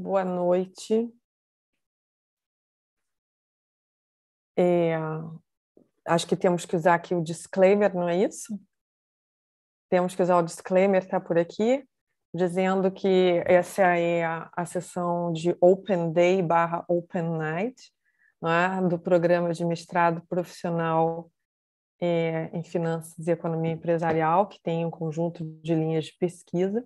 boa noite. É, acho que temos que usar aqui o disclaimer, não é isso? Temos que usar o disclaimer, está por aqui, dizendo que essa é a, a sessão de Open Day barra Open Night é? do programa de mestrado profissional é, em Finanças e Economia Empresarial, que tem um conjunto de linhas de pesquisa.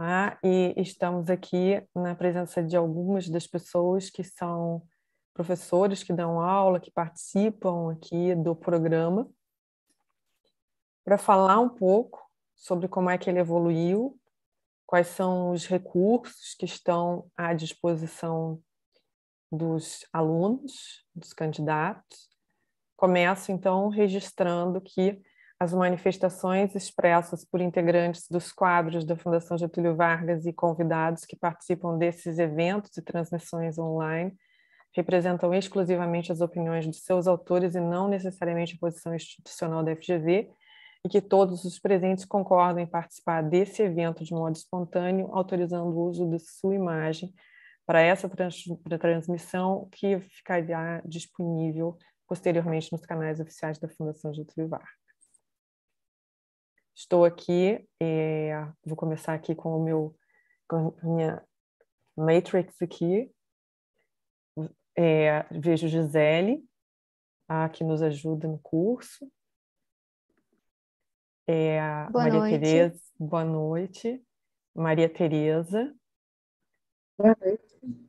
Ah, e estamos aqui na presença de algumas das pessoas que são professores que dão aula, que participam aqui do programa, para falar um pouco sobre como é que ele evoluiu, quais são os recursos que estão à disposição dos alunos, dos candidatos. Começo então registrando que as manifestações expressas por integrantes dos quadros da Fundação Getúlio Vargas e convidados que participam desses eventos e transmissões online representam exclusivamente as opiniões de seus autores e não necessariamente a posição institucional da FGV, e que todos os presentes concordam em participar desse evento de modo espontâneo, autorizando o uso de sua imagem para essa trans transmissão, que ficará disponível posteriormente nos canais oficiais da Fundação Getúlio Vargas. Estou aqui e é, vou começar aqui com o meu com a minha matrix aqui. É, vejo Gisele, a que nos ajuda no curso. É, boa Maria noite. Tereza, boa noite. Maria Tereza. Boa noite.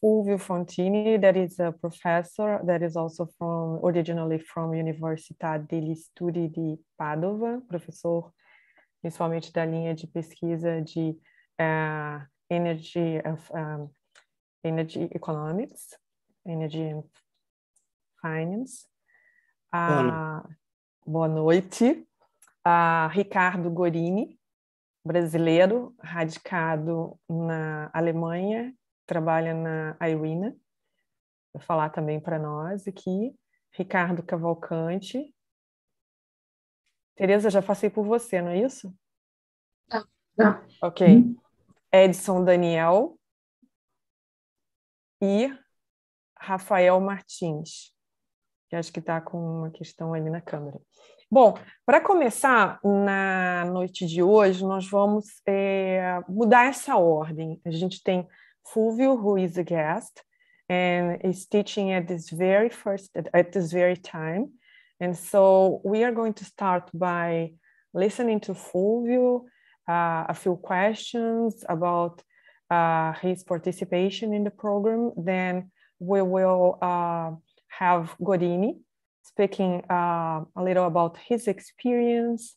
Fulvio Fontini, that is a professor that is also from originally from Università degli Studi di Padova, professor principalmente da linha de pesquisa de uh, energy of, eh, um, eh, energy economics, energy and finance. Uh, boa noite. Uh, Ricardo Gorini, brasileiro, radicado na Alemanha trabalha na Irina, vai falar também para nós aqui. Ricardo Cavalcante. Tereza, já passei por você, não é isso? Não. Ok. Hum. Edson Daniel e Rafael Martins, que acho que está com uma questão ali na câmera. Bom, para começar na noite de hoje, nós vamos é, mudar essa ordem. A gente tem Fulvio, who is a guest and is teaching at this very first, at this very time. And so we are going to start by listening to Fulvio, uh, a few questions about uh, his participation in the program. Then we will uh, have Godini speaking uh, a little about his experience,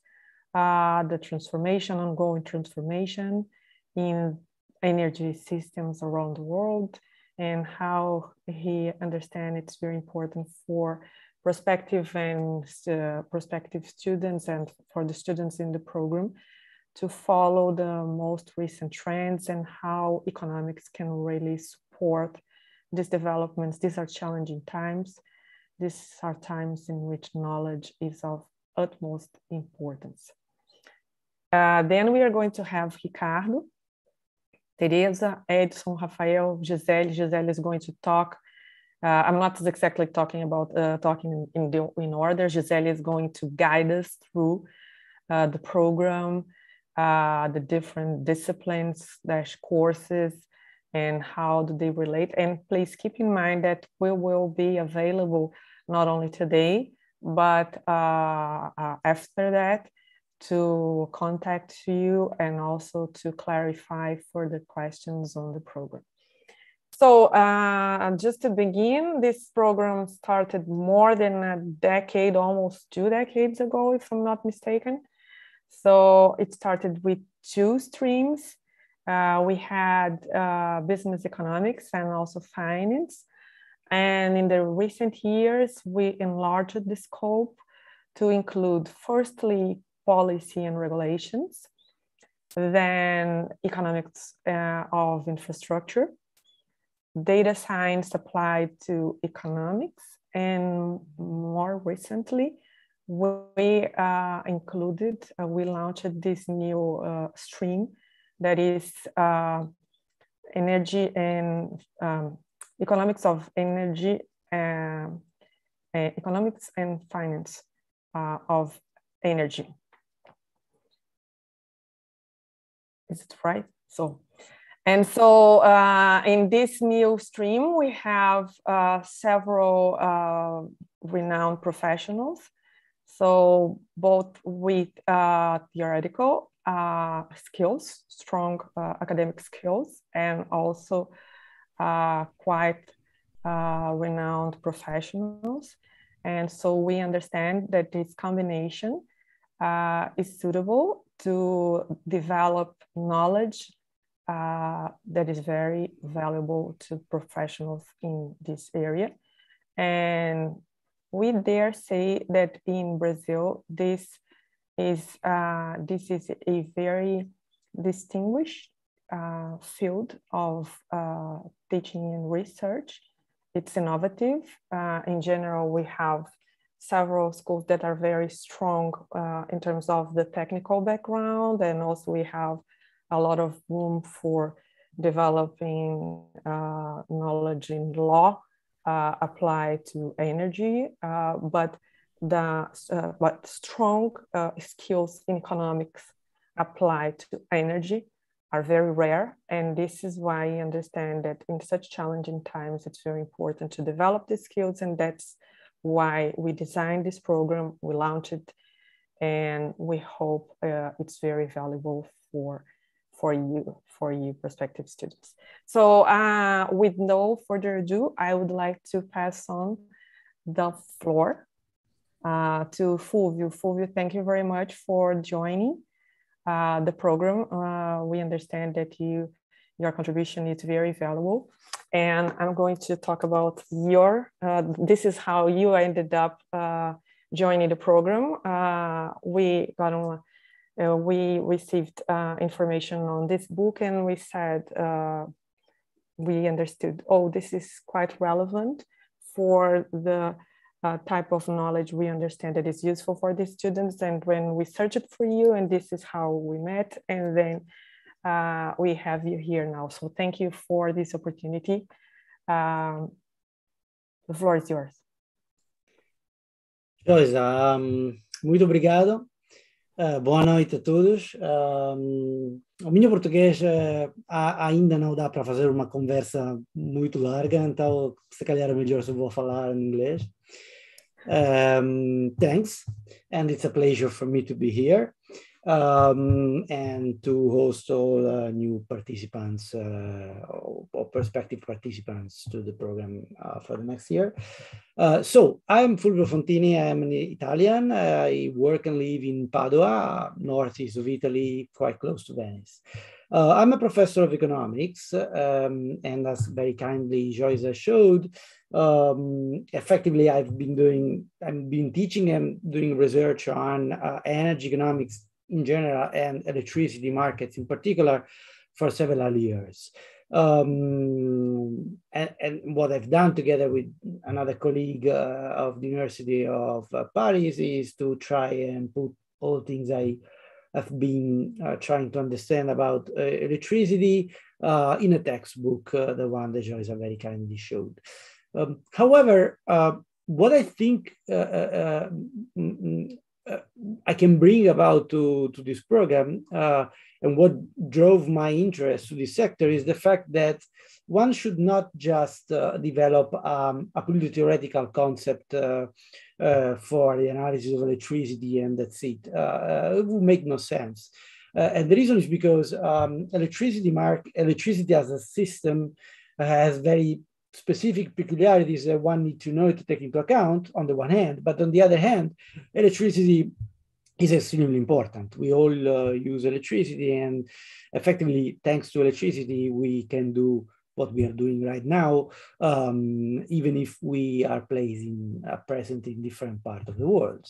uh, the transformation, ongoing transformation in energy systems around the world and how he understands it's very important for prospective and uh, prospective students and for the students in the program to follow the most recent trends and how economics can really support these developments. These are challenging times. These are times in which knowledge is of utmost importance. Uh, then we are going to have Ricardo, Teresa, Edson, Rafael, Gisele, Gisele is going to talk. Uh, I'm not exactly talking about uh, talking in, the, in order. Gisele is going to guide us through uh, the program, uh, the different disciplines dash courses, and how do they relate. And please keep in mind that we will be available not only today, but uh, uh, after that to contact you and also to clarify further questions on the program. So uh, just to begin, this program started more than a decade, almost two decades ago, if I'm not mistaken. So it started with two streams. Uh, we had uh, business economics and also finance. And in the recent years, we enlarged the scope to include firstly policy and regulations, then economics uh, of infrastructure, data science applied to economics, and more recently, we uh, included, uh, we launched this new uh, stream that is uh, energy and um, economics of energy, uh, economics and finance of energy. Is it right? So, and so uh, in this new stream, we have uh, several uh, renowned professionals. So both with uh, theoretical uh, skills, strong academic skills, and also quite renowned professionals. And so we understand that this combination uh, is suitable to develop knowledge uh, that is very valuable to professionals in this area. And we dare say that in Brazil, this is uh, this is a very distinguished uh, field of uh, teaching and research. It's innovative. Uh, in general, we have several schools that are very strong uh, in terms of the technical background and also we have a lot of room for developing uh, knowledge in law uh, applied to energy uh, but the uh, but strong uh, skills in economics applied to energy are very rare and this is why i understand that in such challenging times it's very important to develop the skills and that's why we designed this program, we launched it, and we hope uh, it's very valuable for for you for you prospective students. So uh, with no further ado, I would like to pass on the floor uh, to Fulvio. Fulvio, thank you very much for joining uh, the program. Uh, we understand that you your contribution is very valuable. And I'm going to talk about your, uh, this is how you ended up uh, joining the program. Uh, we got on, uh, we received uh, information on this book and we said, uh, we understood, oh, this is quite relevant for the uh, type of knowledge we understand that is useful for these students. And when we searched for you, and this is how we met, and then uh, we have you here now. So thank you for this opportunity. Um, the floor is yours. Joysa, um, muito obrigado. Uh, boa noite a todos. Um, o meu português uh, ainda não dá para fazer uma conversa muito larga, então se calhar é melhor se eu vou falar em inglês. Um, thanks, and it's a pleasure for me to be here um, and to host all uh, new participants uh, or prospective participants to the program uh, for the next year. Uh, so I'm Fulvio Fontini, I'm an Italian. I work and live in Padua, northeast of Italy, quite close to Venice. Uh, I'm a professor of economics, um, and as very kindly Joyce showed, um, effectively I've been doing, I've been teaching and doing research on uh, energy economics in general and electricity markets in particular for several years. Um, and, and, what I've done together with another colleague uh, of the University of uh, Paris is to try and put all things I have been uh, trying to understand about uh, electricity uh, in a textbook, uh, the one that Joyce very kindly showed. Um, however, what I think I can bring about to, to this program uh, and what drove my interest to this sector is the fact that one should not just uh, develop um, a purely theoretical concept uh, uh for the analysis of electricity and that's it. Uh, uh, it would make no sense. and the reason is because um, electricity mark electricity as a system has very specific peculiarities that one needs to know to take into account on the one hand, but on the other hand, electricity is extremely important. We all uh, use electricity, and effectively, thanks to electricity, we can do what we are doing right now, um, even if we are placing, uh, present in different parts of the world.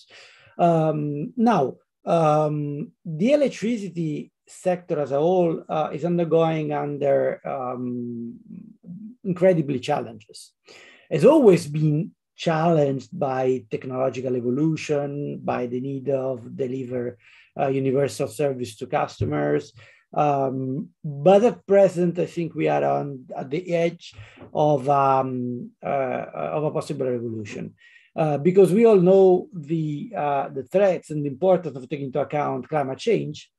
Um, now, um, the electricity sector as a whole uh, is undergoing under um, incredibly challenges. Has always been challenged by technological evolution, by the need of deliver uh, universal service to customers. Um, but at present, I think we are on at the edge of um, uh, of a possible revolution. Uh, because we all know the uh, the threats and the importance of taking into account climate change,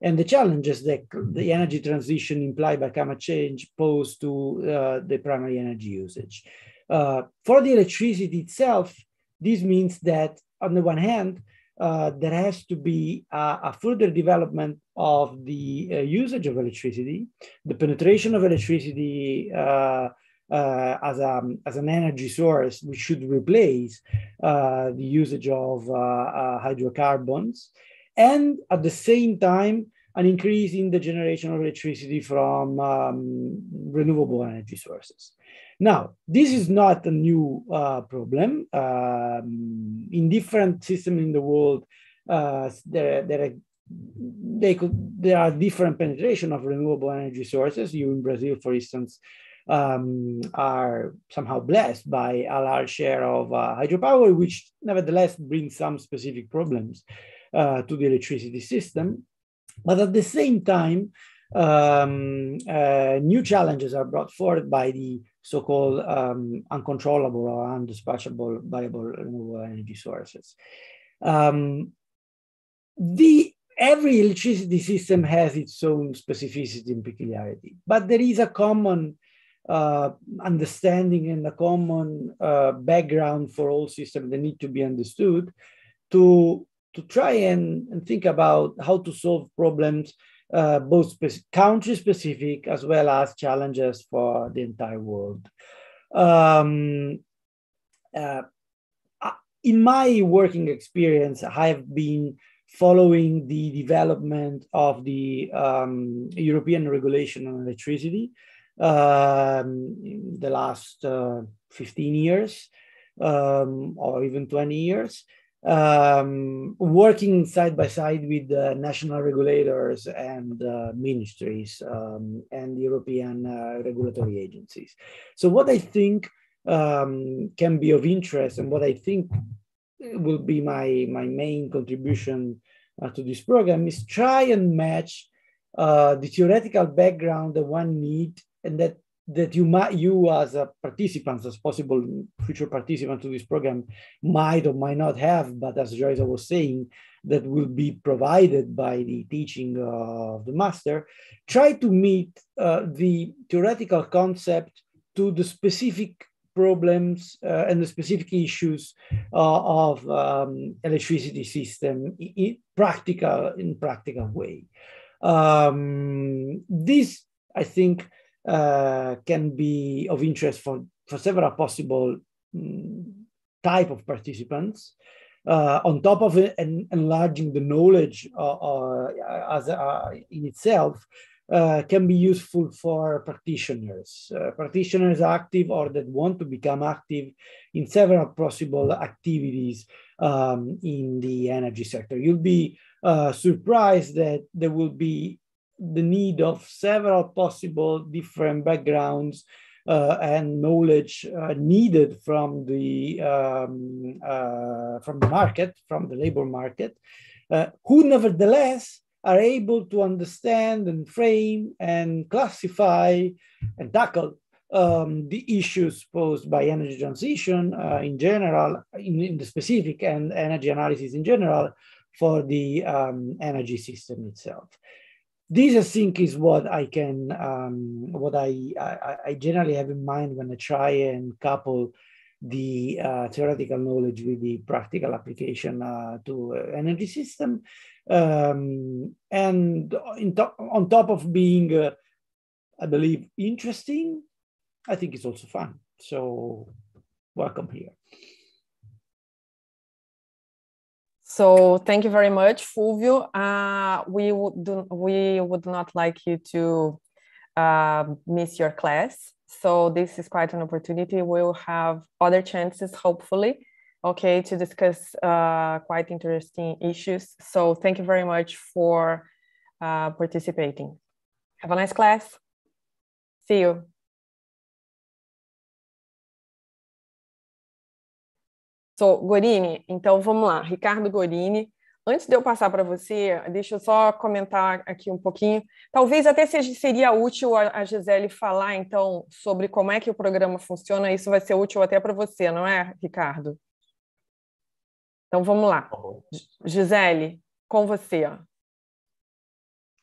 and the challenges that the energy transition implied by climate change pose to uh, the primary energy usage. Uh, for the electricity itself, this means that on the one hand, uh, there has to be a, a further development of the uh, usage of electricity, the penetration of electricity uh, uh as, a, um, as an energy source, which should replace uh, the usage of uh, uh hydrocarbons and at the same time, an increase in the generation of electricity from um, renewable energy sources. Now, this is not a new uh, problem. Um, in different systems in the world, uh, there, there, are, could, there are different penetration of renewable energy sources. You in Brazil, for instance, um, are somehow blessed by a large share of uh, hydropower, which nevertheless brings some specific problems uh, to the electricity system. But at the same time, um, uh, new challenges are brought forward by the so-called um, uncontrollable or undispatchable variable renewable energy sources. Um, the, every electricity system has its own specificity and peculiarity, but there is a common uh, understanding and a common uh, background for all systems that need to be understood to to try and, and think about how to solve problems, uh, both spe- country specific as well as challenges for the entire world. Um, uh, in my working experience, I have been following the development of the um, European regulation on electricity um, in the last uh, 15 years um, or even 20 years um, working side by side with the national regulators and uh, ministries um, and European uh, regulatory agencies. So, what I think um, can be of interest and what I think will be my, my main contribution uh, to this program is try and match uh, the theoretical background that one needs and that that you might you as a participants as possible future participants to this program might or might not have but as Joyce was saying that will be provided by the teaching of the master try to meet uh, the theoretical concept to the specific problems uh, and the specific issues uh, of um, electricity system in practical in practical way um, this i think uh, can be of interest for, for several possible mm, type of participants. Uh, on top of it, en enlarging the knowledge uh, uh as, uh, in itself uh, can be useful for practitioners. practitioners active or that want to become active in several possible activities um, in the energy sector. You'll be surprised that there will be the need of several possible different backgrounds uh, and knowledge uh, needed from the um, uh, from the market, from the labor market, uh, who nevertheless are able to understand and frame and classify and tackle um, the issues posed by energy transition uh, in general, in, in, the specific, and energy analysis in general for the um, energy system itself this I think is what I can, um, what I, I, I, generally have in mind when I try and couple the uh, theoretical knowledge with the practical application uh, to energy system. Um, and to on top of being, uh, I believe, interesting, I think it's also fun. So welcome here. So thank you very much, Fulvio. Uh, we would do, we would not like you to uh, miss your class. So this is quite an opportunity. We'll have other chances, hopefully, okay, to discuss uh, quite interesting issues. So thank you very much for uh, participating. Have a nice class. See you. Sou Gorini, então vamos lá, Ricardo Gorini. Antes de eu passar para você, deixa eu só comentar aqui um pouquinho. Talvez até seria útil a Gisele falar, então, sobre como é que o programa funciona. Isso vai ser útil até para você, não é, Ricardo? Então, vamos lá. Tá Gisele, com você. Ó.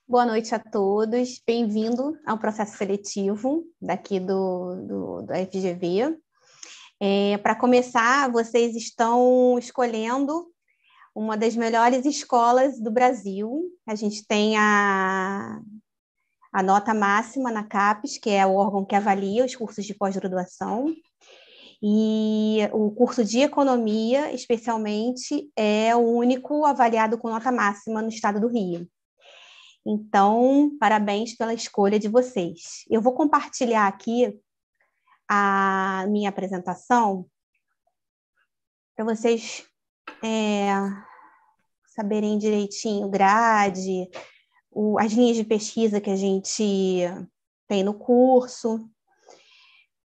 Boa noite a todos. Bem-vindo ao processo seletivo daqui do, do, do FGV. É, Para começar, vocês estão escolhendo uma das melhores escolas do Brasil. A gente tem a, a nota máxima na CAPES, que é o órgão que avalia os cursos de pós-graduação. E o curso de economia, especialmente, é o único avaliado com nota máxima no estado do Rio. Então, parabéns pela escolha de vocês. Eu vou compartilhar aqui a minha apresentação para vocês é, saberem direitinho grade, o, as linhas de pesquisa que a gente tem no curso.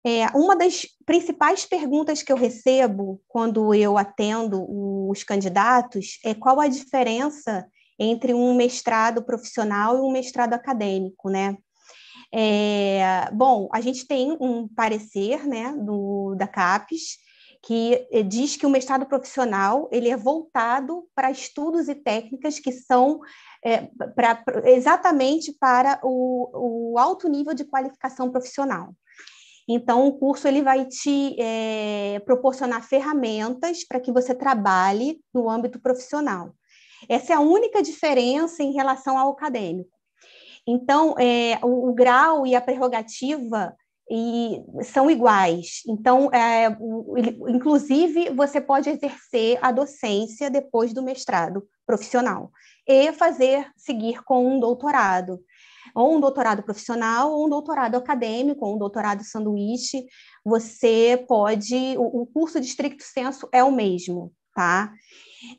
É, uma das principais perguntas que eu recebo quando eu atendo os candidatos é qual a diferença entre um mestrado profissional e um mestrado acadêmico, né? É, bom, a gente tem um parecer né, do, da CAPES, que eh, diz que o mestrado profissional ele é voltado para estudos e técnicas que são é, pra, exatamente para o, o, alto nível de qualificação profissional. Então, o curso ele vai te é, proporcionar ferramentas para que você trabalhe no âmbito profissional. Essa é a única diferença em relação ao acadêmico. Então, é, o, o, grau e a prerrogativa e, são iguais. Então, é, o, inclusive, você pode exercer a docência depois do mestrado profissional e fazer seguir com um doutorado ou um doutorado profissional, ou um doutorado acadêmico, ou um doutorado sanduíche, você pode. O, o curso de estricto senso é o mesmo, tá?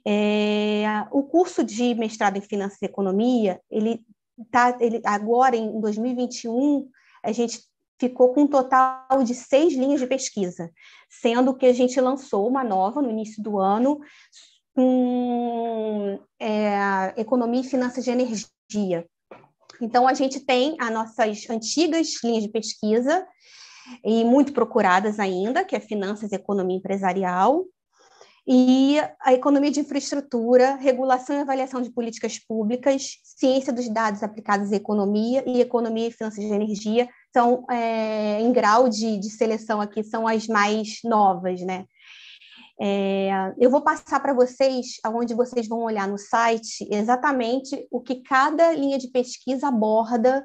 É, o curso de mestrado em Finanças e Economia, ele tá, ele, agora em 2021, a gente ficou com um total de seis linhas de pesquisa, sendo que a gente lançou uma nova no início do ano com é, economia e finanças de energia. Então, a gente tem as nossas antigas linhas de pesquisa, e muito procuradas ainda, que é finanças, economia empresarial, e a economia de infraestrutura, regulação e avaliação de políticas públicas, ciência dos dados aplicados à economia e economia e finanças de energia são é, em grau de, de, seleção aqui são as mais novas, né? É, eu vou passar para vocês, aonde vocês vão olhar no site, exatamente o que cada linha de pesquisa aborda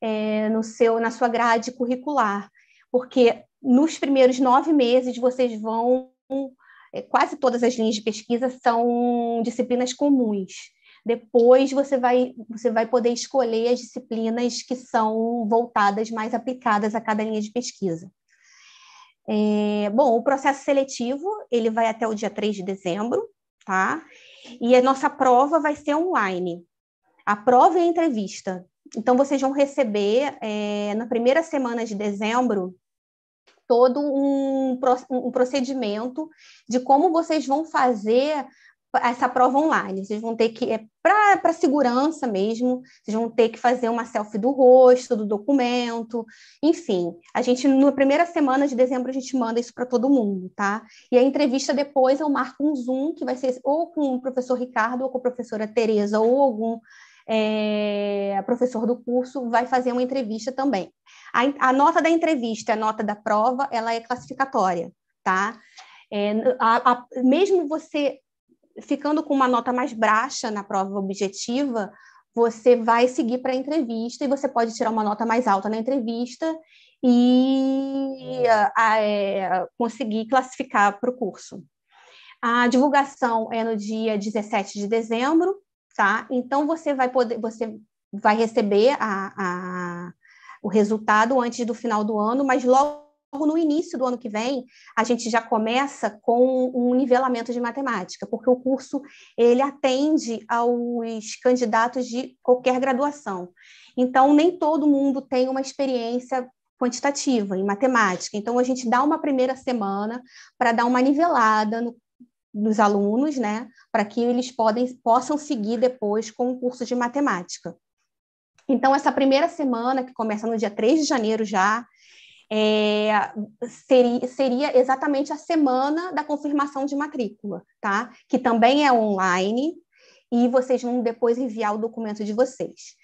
é, no seu, na sua grade curricular, porque nos primeiros nove meses vocês vão é, quase todas as linhas de pesquisa são disciplinas comuns. Depois você vai, você vai poder escolher as disciplinas que são voltadas mais aplicadas a cada linha de pesquisa. É, bom, o processo seletivo ele vai até o dia 3 de dezembro, tá? E a nossa prova vai ser online. A prova e a entrevista. Então, vocês vão receber é, na primeira semana de dezembro todo um, um procedimento de como vocês vão fazer essa prova online. Vocês vão ter que, é para segurança mesmo, vocês vão ter que fazer uma selfie do rosto, do documento, enfim. A gente, na primeira semana de dezembro, a gente manda isso para todo mundo, tá? E a entrevista depois eu marco um Zoom, que vai ser ou com o professor Ricardo, ou com a professora Tereza, ou algum é, professor do curso, vai fazer uma entrevista também. A, a, nota da entrevista, a nota da prova, ela é classificatória, tá? É, a, a, mesmo você ficando com uma nota mais baixa na prova objetiva, você vai seguir para a entrevista e você pode tirar uma nota mais alta na entrevista e é, conseguir classificar para o curso. A divulgação é no dia 17 de dezembro, tá? Então você vai poder, você vai receber a, a, o resultado antes do final do ano, mas logo no início do ano que vem a gente já começa com um nivelamento de matemática, porque o curso ele atende aos candidatos de qualquer graduação. Então nem todo mundo tem uma experiência quantitativa, em matemática. Então, a gente dá uma primeira semana para dar uma nivelada no, dos alunos, né, para que eles podem, possam seguir depois com o curso de matemática. Então, essa primeira semana, que começa no dia 3 de janeiro já, é, seria, seria, exatamente a semana da confirmação de matrícula, tá? Que também é online e vocês vão depois enviar o documento de vocês.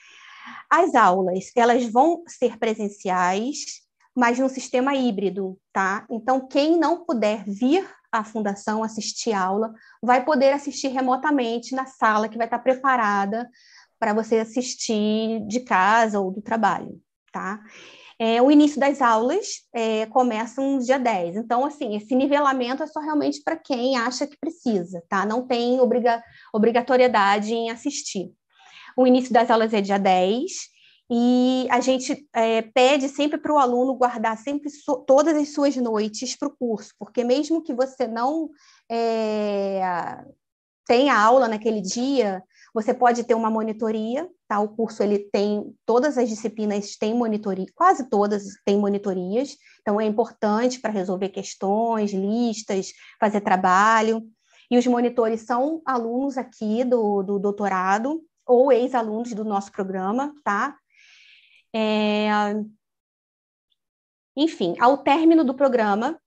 As aulas, elas vão ser presenciais, mas num sistema híbrido, tá? Então, quem não puder vir a fundação, assistir aula, vai poder assistir remotamente na sala que vai estar preparada para você assistir de casa ou do trabalho, tá? É, o início das aulas é, começa no dia 10. Então, assim, esse nivelamento é só realmente para quem acha que precisa, tá? Não tem obriga obrigatoriedade em assistir. O início das aulas é dia 10 e a gente é, pede sempre para o aluno guardar sempre so, todas as suas noites para o curso, porque mesmo que você não é, tenha aula naquele dia, você pode ter uma monitoria, tá? O curso ele tem todas as disciplinas têm monitoria, quase todas têm monitorias, então é importante para resolver questões, listas, fazer trabalho. E os monitores são alunos aqui do, do doutorado, ou ex-alunos do nosso programa, tá? É... Enfim, ao término do programa,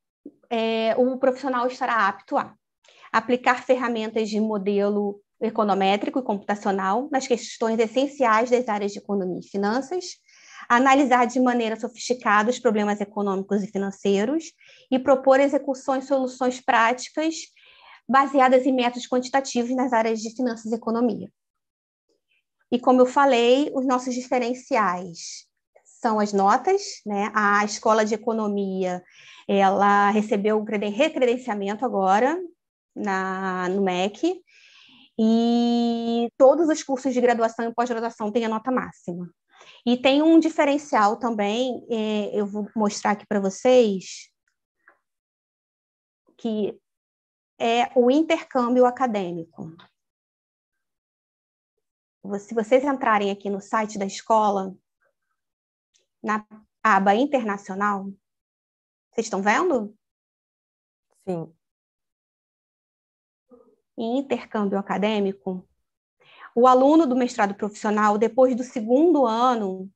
é, o profissional estará apto a aplicar ferramentas de modelo econométrico e computacional nas questões essenciais das áreas de economia e finanças, analisar de maneira sofisticada os problemas econômicos e financeiros e propor execuções e soluções práticas baseadas em métodos quantitativos nas áreas de finanças e economia. E como eu falei, os nossos diferenciais são as notas, né? A escola de economia, ela recebeu o recredenciamento agora na no MEC e todos os cursos de graduação e pós-graduação têm a nota máxima. E tem um diferencial também, é, eu vou mostrar aqui para vocês, que é o intercâmbio acadêmico se vocês entrarem aqui no site da escola, na aba internacional, vocês estão vendo? Sim. Em intercâmbio acadêmico, o aluno do mestrado profissional, depois do segundo ano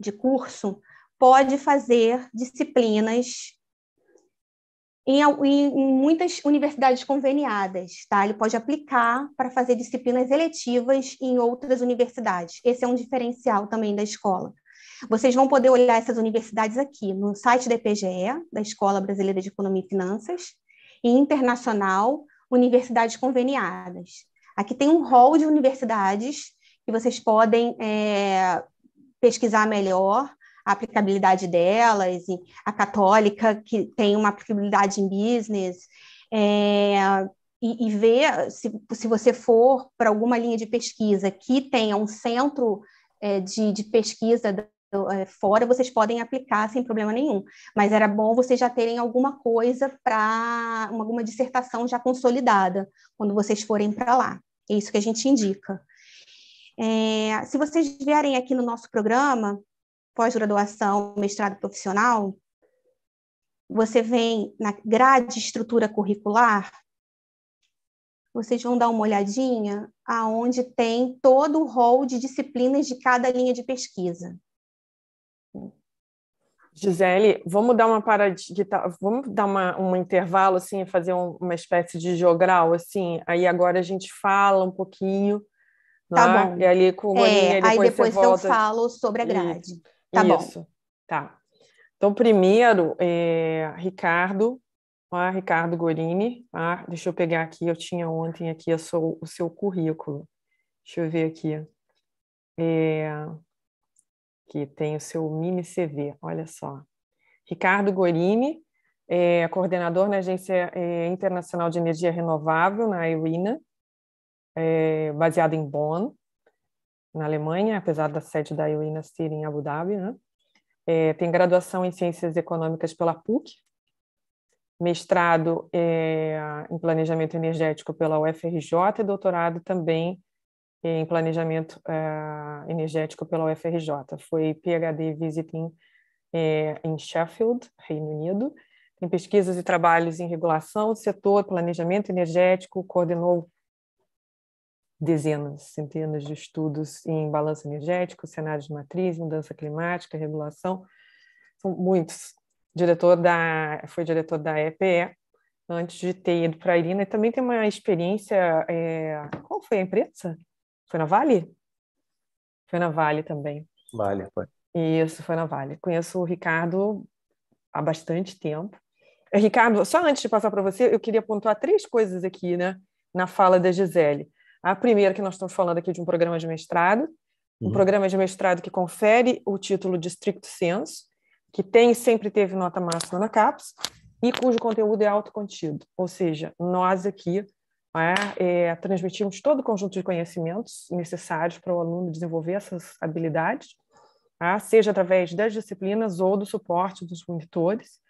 de curso, pode fazer disciplinas em, em, muitas universidades conveniadas, tá? Ele pode aplicar para fazer disciplinas eletivas em outras universidades. Esse é um diferencial também da escola. Vocês vão poder olhar essas universidades aqui no site da EPGE, da Escola Brasileira de Economia e Finanças, e internacional, universidades conveniadas. Aqui tem um hall de universidades que vocês podem é, pesquisar melhor a aplicabilidade delas, a católica, que tem uma aplicabilidade em business, é, e, e, ver se, se você for para alguma linha de pesquisa que tenha um centro é, de, de pesquisa do, é, fora, vocês podem aplicar sem problema nenhum. Mas era bom vocês já terem alguma coisa para alguma dissertação já consolidada quando vocês forem para lá. É isso que a gente indica. É, se vocês vierem aqui no nosso programa, pós-graduação, mestrado profissional, você vem na grade estrutura curricular, vocês vão dar uma olhadinha aonde tem todo o rol de disciplinas de cada linha de pesquisa. Gisele, vamos dar uma paradinha, tá, vamos dar uma, um intervalo assim, fazer um, uma espécie de jogral assim. Aí agora a gente fala um pouquinho, tá né? bom? E ali com o é, Golinha, depois aí depois eu volta. falo sobre a grade. Tá Isso. bom. Tá. Então, primeiro, é, Ricardo, ah, Ricardo Gorini. Ah, deixa eu pegar aqui, eu tinha ontem aqui a sua, o seu currículo. Deixa eu ver aqui. É, tem o seu Mini CV, olha só. Ricardo Gorini, é, coordenador na Agência é, Internacional de Energia Renovável, na IRINA, é, baseado em Bonn na Alemanha, apesar da sede da UINA ser em Abu Dhabi, né? É, tem graduação em Ciências Econômicas pela PUC, mestrado é, em Planejamento Energético pela UFRJ e doutorado também em Planejamento é, Energético pela UFRJ. Foi PhD Visiting é, em Sheffield, Reino Unido. Tem pesquisas e trabalhos em regulação, setor, planejamento energético, coordenou dezenas, centenas de estudos em balanço energético, cenários de matriz, mudança climática, regulação, são muitos. Diretor da, foi diretor da EPE antes de ter ido para a Irina e também tem uma experiência, é, qual foi a empresa? Foi na Vale? Foi na Vale também. Vale, foi. Isso, foi na Vale. Conheço o Ricardo há bastante tempo. É, Ricardo, só antes de passar para você, eu queria pontuar três coisas aqui, né, na fala da Gisele. A primeira que nós estamos falando aqui de um programa de mestrado, um uhum. programa de mestrado que confere o título de stricto senso, que tem sempre teve nota máxima na CAPES, e cujo conteúdo é autocontido, ou seja, nós aqui é, é, transmitimos todo o conjunto de conhecimentos necessários para o aluno desenvolver essas habilidades, tá? seja através das disciplinas ou do suporte dos monitores.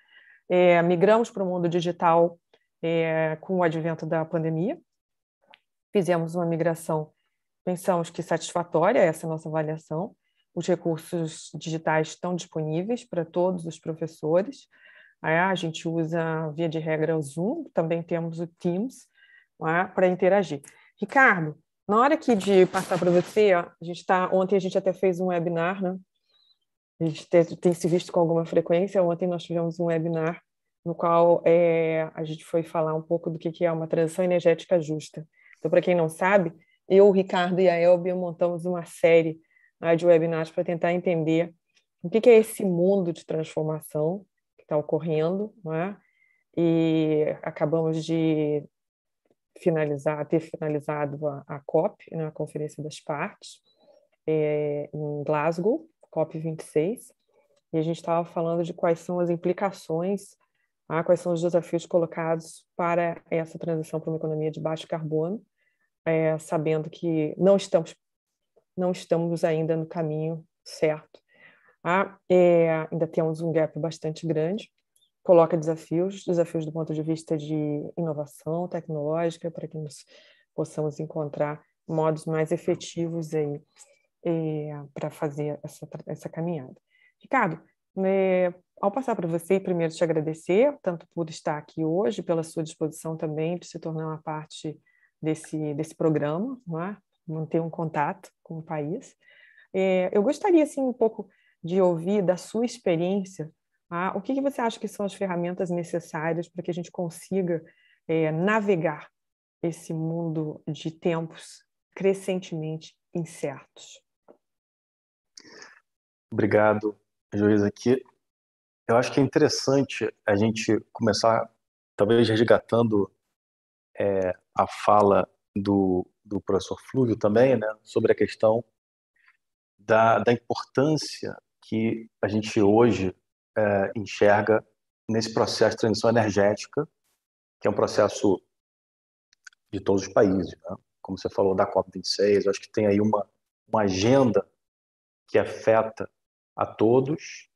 É, migramos para o mundo digital é, com o advento da pandemia, fizemos uma migração, pensamos que satisfatória essa nossa avaliação, os recursos digitais estão disponíveis para todos os professores, é, a gente usa, via de regra, o Zoom, também temos o Teams é, para interagir. Ricardo, na hora aqui de passar para você, a gente tá, ontem a gente até fez um webinar, né? A gente tem, tem se visto com alguma frequência. Ontem nós tivemos um webinar no qual é, a gente foi falar um pouco do que, que é uma transição energética justa. Então, para quem não sabe, eu, o Ricardo e a Elbia montamos uma série né, de webinars para tentar entender o que é esse mundo de transformação que está ocorrendo, não é? e acabamos de finalizar, ter finalizado a, a COP, né, a Conferência das Partes, é, em Glasgow, COP 26, e a gente estava falando de quais são as implicações, ah, quais são os desafios colocados para essa transição para uma economia de baixo carbono, é, sabendo que não estamos, não estamos ainda no caminho certo. Ah, é, ainda temos um gap bastante grande, coloca desafios, desafios do ponto de vista de inovação tecnológica, para que nós possamos encontrar modos mais efetivos aí é, para fazer essa, essa caminhada. Ricardo, é, ao passar para você, primeiro te agradecer, tanto por estar aqui hoje, pela sua disposição também de se tornar uma parte desse, desse programa, é? manter um contato com o país. É, eu gostaria, assim, um pouco de ouvir da sua experiência, ah, o que, que, você acha que são as ferramentas necessárias para que a gente consiga é, navegar esse mundo de tempos crescentemente incertos? Obrigado, Juiz, aqui. Eu acho que é interessante a gente começar, talvez, resgatando é, a fala do, do professor Flúvio também, né, sobre a questão da, da importância que a gente hoje é, enxerga nesse processo de transição energética, que é um processo de todos os países, né? como você falou da COP26, acho que tem aí uma, uma agenda que afeta a todos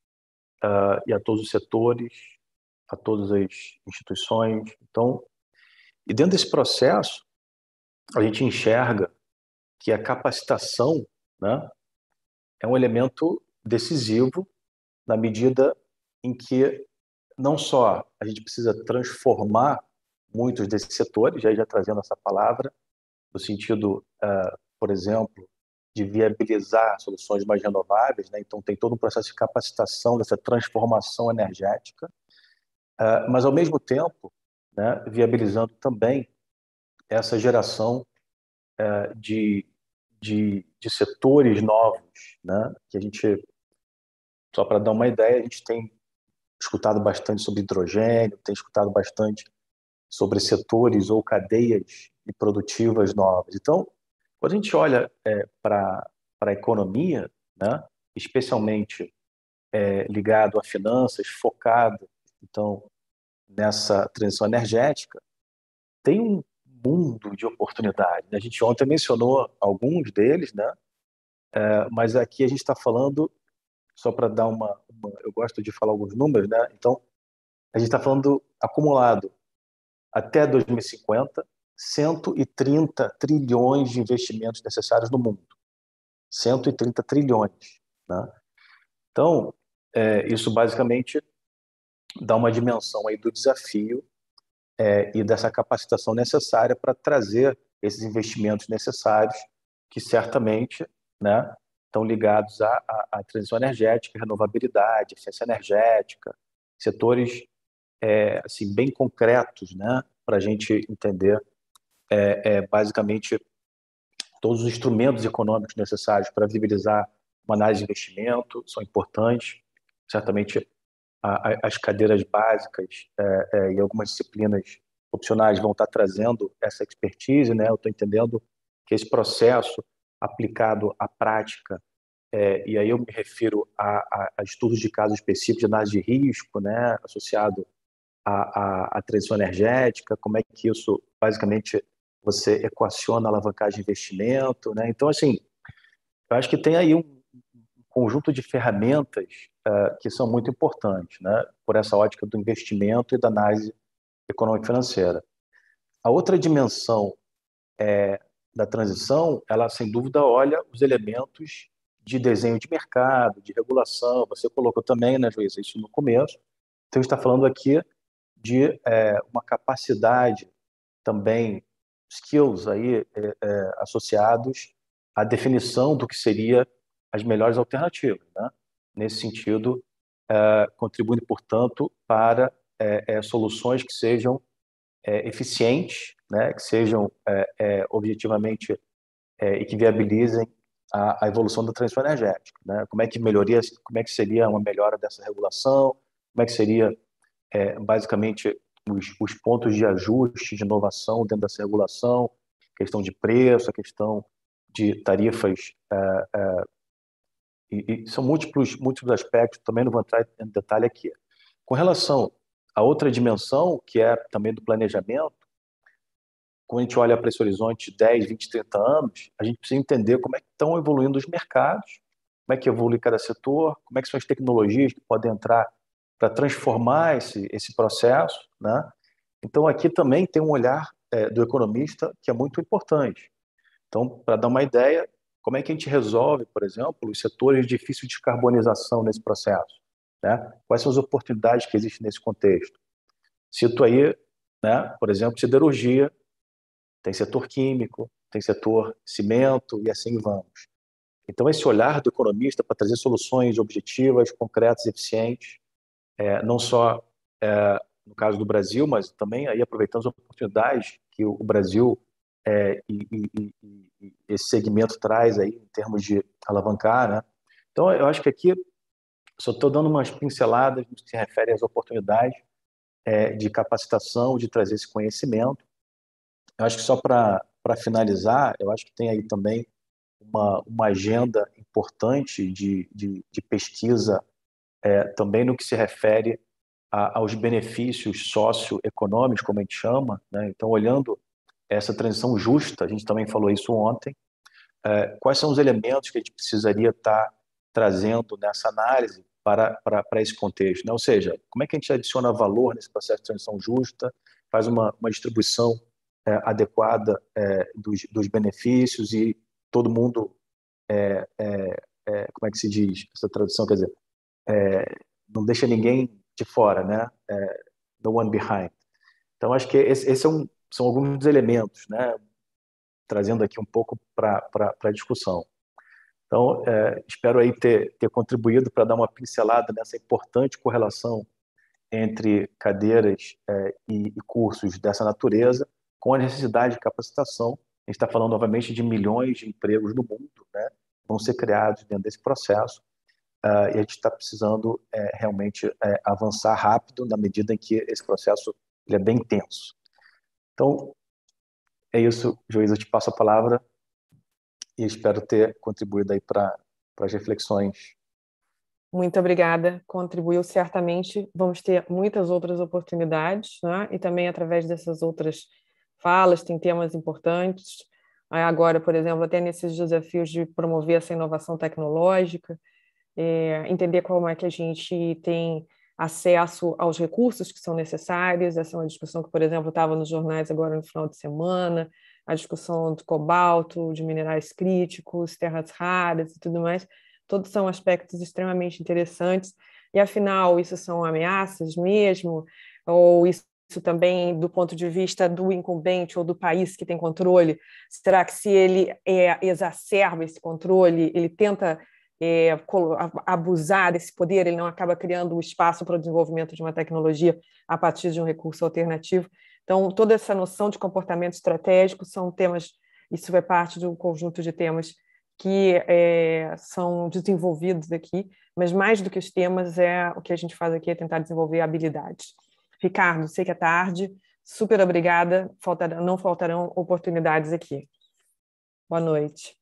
uh, e a todos os setores, a todas as instituições. Então, e dentro desse processo, a gente enxerga que a capacitação né, é um elemento decisivo na medida em que não só a gente precisa transformar muitos desses setores, já, já trazendo essa palavra, no sentido, uh, por exemplo, de viabilizar soluções mais renováveis, né? então tem todo um processo de capacitação dessa transformação energética, uh, mas ao mesmo tempo né, viabilizando também essa geração é, de, de, de, setores novos, né, que a gente, só para dar uma ideia, a gente tem escutado bastante sobre hidrogênio, tem escutado bastante sobre setores ou cadeias produtivas novas. Então, quando a gente olha é, para a economia, né, especialmente é, ligado a finanças, focado então nessa transição energética, tem um mundo de oportunidades. Né? A gente ontem mencionou alguns deles, né? É, mas aqui a gente está falando, só para dar uma, uma, Eu gosto de falar alguns números, né? Então, a gente está falando acumulado até 2050, 130 trilhões de investimentos necessários no mundo. 130 trilhões. Né? Então, é, isso basicamente dá uma dimensão aí do desafio é, e dessa capacitação necessária para trazer esses investimentos necessários que certamente né, estão ligados à, à, à transição energética, renovabilidade, eficiência energética, setores é, assim bem concretos, né, para a gente entender é, é, basicamente todos os instrumentos econômicos necessários para viabilizar uma análise de investimento são importantes. Certamente a, a, as cadeiras básicas é, é, e algumas disciplinas opcionais vão estar trazendo essa expertise, né? Eu estou entendendo que esse processo aplicado à prática, é, e aí eu me refiro a, a estudos de casos específicos de análise de risco, né? Associado à, à, à transição energética, como é que isso basicamente você equaciona a alavancagem de investimento, né? Então, assim, eu acho que tem aí um conjunto de ferramentas uh, que são muito importantes, né, por essa ótica do investimento e da análise econômica e financeira. A outra dimensão é, da transição, ela sem dúvida olha os elementos de desenho de mercado, de regulação. Você colocou também, né, Juiz, isso no começo. Então, está falando aqui de é, uma capacidade também, skills aí é, associados à definição do que seria as melhores alternativas. Né? Nesse uhum. sentido, é, contribuindo, portanto, para é, é, soluções que sejam é, eficientes, né? que sejam é, objetivamente e que viabilizem a, a, evolução da transição energética. Né? Como é que melhoria, como é que seria uma melhora dessa regulação? Como é que seria é, basicamente os, os, pontos de ajuste, de inovação dentro dessa regulação? Questão de preço, a questão de tarifas é, é, e, e são múltiplos, múltiplos aspectos, também não vou entrar em detalhe aqui. Com relação à outra dimensão, que é também do planejamento, quando a gente olha para esse horizonte de 10, 20, 30 anos, a gente precisa entender como é que estão evoluindo os mercados, como é que evolui cada setor, como é que são as tecnologias que podem entrar para transformar esse, esse processo. Né? Então, aqui também tem um olhar é, do economista que é muito importante. Então, para dar uma ideia, como é que a gente resolve, por exemplo, os setores de difícil de carbonização nesse processo? Né? Quais são as oportunidades que existem nesse contexto? Cito aí, né, por exemplo, siderurgia, tem setor químico, tem setor cimento e assim vamos. Então, esse olhar do economista para trazer soluções objetivas, concretas, eficientes, é, não só é, no caso do Brasil, mas também aí aproveitando as oportunidades que o Brasil é, e, e, e, esse segmento traz aí em termos de alavancar, né? Então eu acho que aqui só estou dando umas pinceladas no que se refere às oportunidades é, de capacitação, de trazer esse conhecimento. Eu acho que só para finalizar, eu acho que tem aí também uma, uma agenda importante de, de, de pesquisa é, também no que se refere a, aos benefícios socioeconômicos, como a gente chama. Né? Então, olhando essa transição justa, a gente também falou isso ontem, é, quais são os elementos que a gente precisaria estar tá trazendo nessa análise para, para, para esse contexto? Né? Ou seja, como é que a gente adiciona valor nesse processo de transição justa, faz uma, uma distribuição é, adequada é, dos, dos benefícios e todo mundo, é, é, é, como é que se diz essa tradução? Quer dizer, não deixa ninguém de fora, né? no one behind. Então, acho que esse, esse é um, são alguns dos elementos, né? trazendo aqui um pouco para a discussão. Então, é, espero aí ter, ter contribuído para dar uma pincelada nessa importante correlação entre cadeiras é, e, e, cursos dessa natureza com a necessidade de capacitação. A gente está falando novamente de milhões de empregos no mundo, né? Vão ser criados dentro desse processo. Uh, e a gente está precisando é, realmente é, avançar rápido na medida em que esse processo ele é bem intenso. Então, é isso, juiz, eu te passo a palavra e espero ter contribuído aí para as reflexões. Muito obrigada, contribuiu certamente. Vamos ter muitas outras oportunidades, né? e também através dessas outras falas, tem temas importantes. Agora, por exemplo, até nesses desafios de promover essa inovação tecnológica, é, entender como é que a gente tem acesso aos recursos que são necessários. Essa é uma discussão que, por exemplo, estava nos jornais agora no final de semana, a discussão do cobalto, de minerais críticos, terras raras e tudo mais. Todos são aspectos extremamente interessantes. E, afinal, isso são ameaças mesmo? Ou isso isso também do ponto de vista do incumbente ou do país que tem controle? Será que se ele é, exacerba esse controle, ele tenta é, abusar desse poder, ele não acaba criando o espaço para o desenvolvimento de uma tecnologia a partir de um recurso alternativo. Então, toda essa noção de comportamento estratégico são temas, isso é parte de um conjunto de temas que é, são desenvolvidos aqui, mas mais do que os temas, é o que a gente faz aqui é tentar desenvolver habilidades. Ricardo, sei que é tarde, super obrigada, faltarão, não faltarão oportunidades aqui. Boa noite.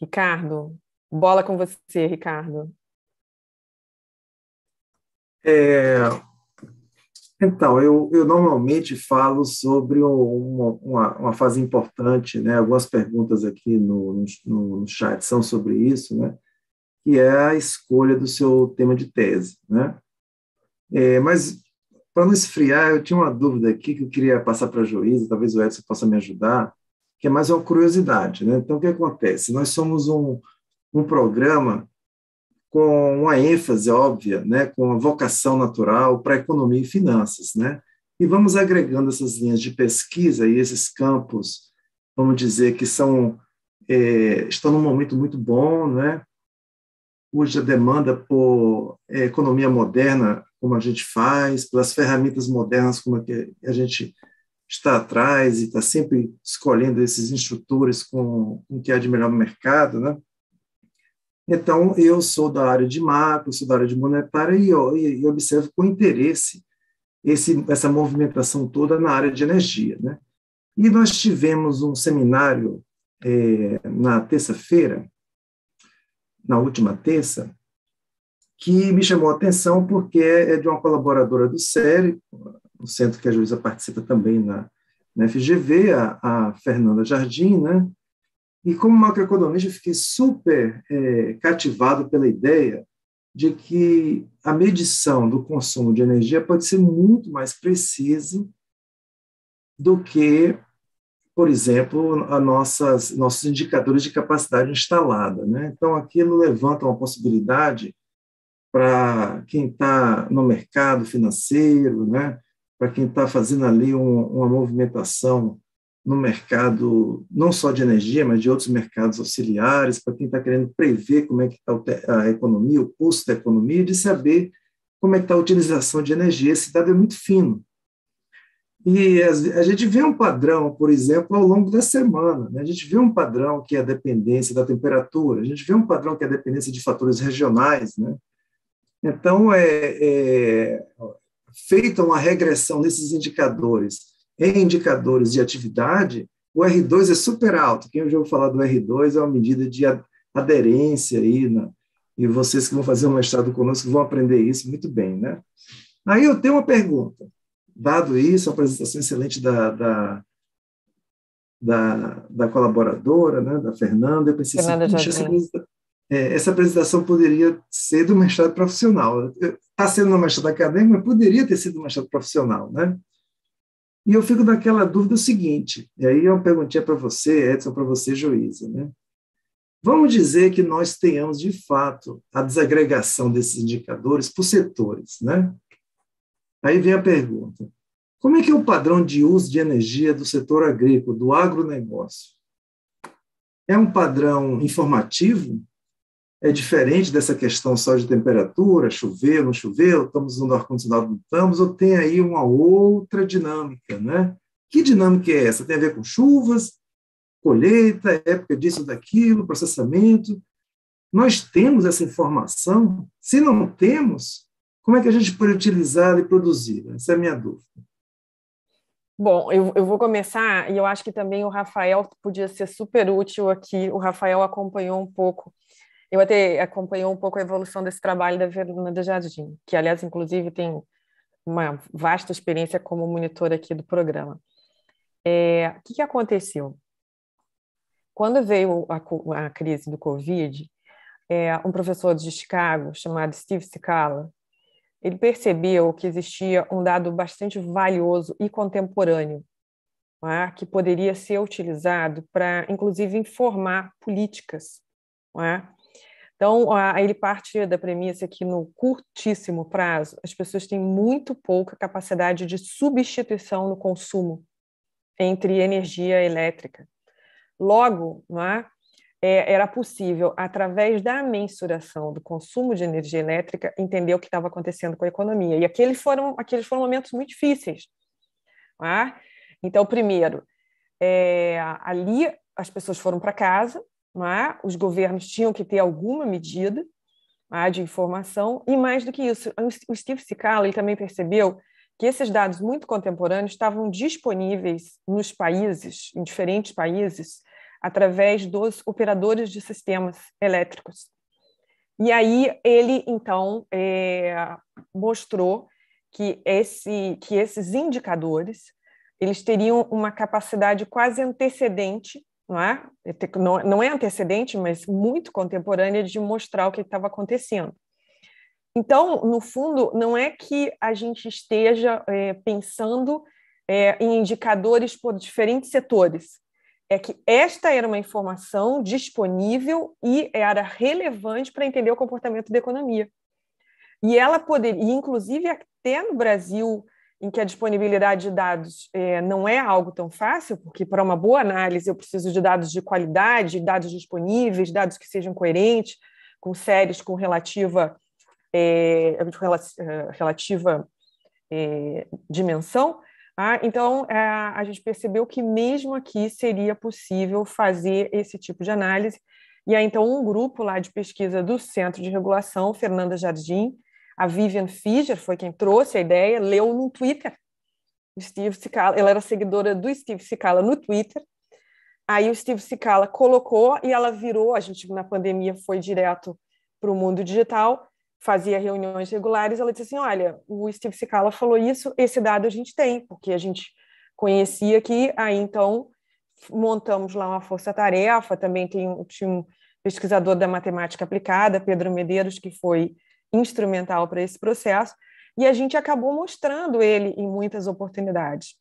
Ricardo, bola com você, Ricardo. É, então, eu, eu normalmente falo sobre uma, uma, uma, fase importante, né? Algumas perguntas aqui no, no, no chat são sobre isso, né? Que é a escolha do seu tema de tese, né? É, mas, para não esfriar, eu tinha uma dúvida aqui que eu queria passar para a juíza, talvez o Edson possa me ajudar, que é mais uma curiosidade. Né? Então, o que acontece? Nós somos um, um programa com uma ênfase óbvia, né? com a vocação natural para economia e finanças. Né? E vamos agregando essas linhas de pesquisa e esses campos, vamos dizer, que são é, estão num momento muito bom. Né? Hoje a demanda por é, economia moderna, como a gente faz, pelas ferramentas modernas, como a gente está atrás e está sempre escolhendo esses instrutores com, o que há de melhor no mercado, né? Então, eu sou da área de macro, sou da área de monetária e, e observo com interesse esse, essa movimentação toda na área de energia. Né? E nós tivemos um seminário é, na terça-feira, na última terça, que me chamou a atenção porque é de uma colaboradora do SERI, o centro que a Juíza participa também na, na FGV, a, a Fernanda Jardim, né? E como macroeconomista, fiquei super é, cativado pela ideia de que a medição do consumo de energia pode ser muito mais precisa do que, por exemplo, a nossas, nossos indicadores de capacidade instalada. Né? Então, aquilo levanta uma possibilidade para quem está no mercado financeiro, né? para quem está fazendo ali um, uma movimentação no mercado, não só de energia, mas de outros mercados auxiliares, para quem está querendo prever como é que está a economia, o custo da economia, de saber como é que está a utilização de energia. Esse dado é muito fino. E a gente vê um padrão, por exemplo, ao longo da semana. Né? A gente vê um padrão que é a dependência da temperatura, a gente vê um padrão que é a dependência de fatores regionais. Né? Então, é, é feita uma regressão nesses indicadores em indicadores de atividade, o R2 é super alto. Quem já ouviu falar do R2 é uma medida de aderência aí, né? e vocês que vão fazer um mestrado conosco vão aprender isso muito bem, né? Aí eu tenho uma pergunta. Dado isso, a apresentação excelente da, da, da, da colaboradora, né, da Fernanda, eu pensei assim, Fernanda assim, essa coisa, tá é, essa apresentação poderia ser do mestrado profissional. Está sendo no mestrado acadêmico, mas poderia ter sido no mestrado profissional, né? E eu fico naquela dúvida o seguinte, e aí é uma perguntinha para você, Edson, para você, juíza, né? Vamos dizer que nós tenhamos, de fato, a desagregação desses indicadores por setores, né? Aí vem a pergunta, como é que é o padrão de uso de energia do setor agrícola, do agronegócio? É um padrão informativo? é diferente dessa questão só de temperatura, chover, não choveu, estamos usando ar-condicionado, não estamos, ou tem aí uma outra dinâmica, né? Que dinâmica é essa? Tem a ver com chuvas, colheita, época disso, daquilo, processamento. Nós temos essa informação? Se não temos, como é que a gente pode utilizá-la e produzir? Essa é a minha dúvida. Bom, eu, eu, vou começar, e eu acho que também o Rafael podia ser super útil aqui. O Rafael acompanhou um pouco eu até acompanhou um pouco a evolução desse trabalho da Fernanda Jardim, que, aliás, inclusive, tem uma vasta experiência como monitora aqui do programa. É, o que, que aconteceu? Quando veio a, a crise do Covid, é, um professor de Chicago chamado Steve Cicala, ele percebeu que existia um dado bastante valioso e contemporâneo é? que poderia ser utilizado para, inclusive, informar políticas. É? Então, ele parte da premissa que, no curtíssimo prazo, as pessoas têm muito pouca capacidade de substituição no consumo entre energia elétrica. Logo, é? É, era possível, através da mensuração do consumo de energia elétrica, entender o que estava acontecendo com a economia. E aqueles foram, aqueles foram momentos muito difíceis. É? Então, primeiro, é, ali as pessoas foram para casa, é? Os governos tinham que ter alguma medida é? de informação, e mais do que isso, o Steve Sicala ele também percebeu que esses dados muito contemporâneos estavam disponíveis nos países, em diferentes países, através dos operadores de sistemas elétricos. E aí ele, então, é, mostrou que, esse, que esses indicadores eles teriam uma capacidade quase antecedente é? É não é? Não é antecedente, mas muito contemporânea de mostrar o que estava acontecendo. Então, no fundo, não é que a gente esteja é, pensando é, em indicadores por diferentes setores. É que esta era uma informação disponível e era relevante para entender o comportamento da economia. E ela poderia, inclusive até no Brasil, em que a disponibilidade de dados é, não é algo tão fácil, porque para uma boa análise eu preciso de dados de qualidade, dados disponíveis, dados que sejam coerentes, com séries com relativa, eh, relativa dimensão. Ah, então, a gente percebeu que mesmo aqui seria possível fazer esse tipo de análise. E aí, então, um grupo lá de pesquisa do Centro de Regulação, Fernanda Jardim, a Vivian Fischer foi quem trouxe a ideia, leu no Twitter. Steve Cicala, ela era seguidora do Steve Cicala no Twitter. Aí o Steve Cicala colocou e ela virou, a gente na pandemia foi direto para o mundo digital, fazia reuniões regulares, ela disse assim, olha, o Steve Cicala falou isso, esse dado a gente tem, porque a gente conhecia aqui, aí então montamos lá uma força-tarefa, também tem, tinha um pesquisador da matemática aplicada, Pedro Medeiros, que foi instrumental para esse processo, e a gente acabou mostrando ele em muitas oportunidades.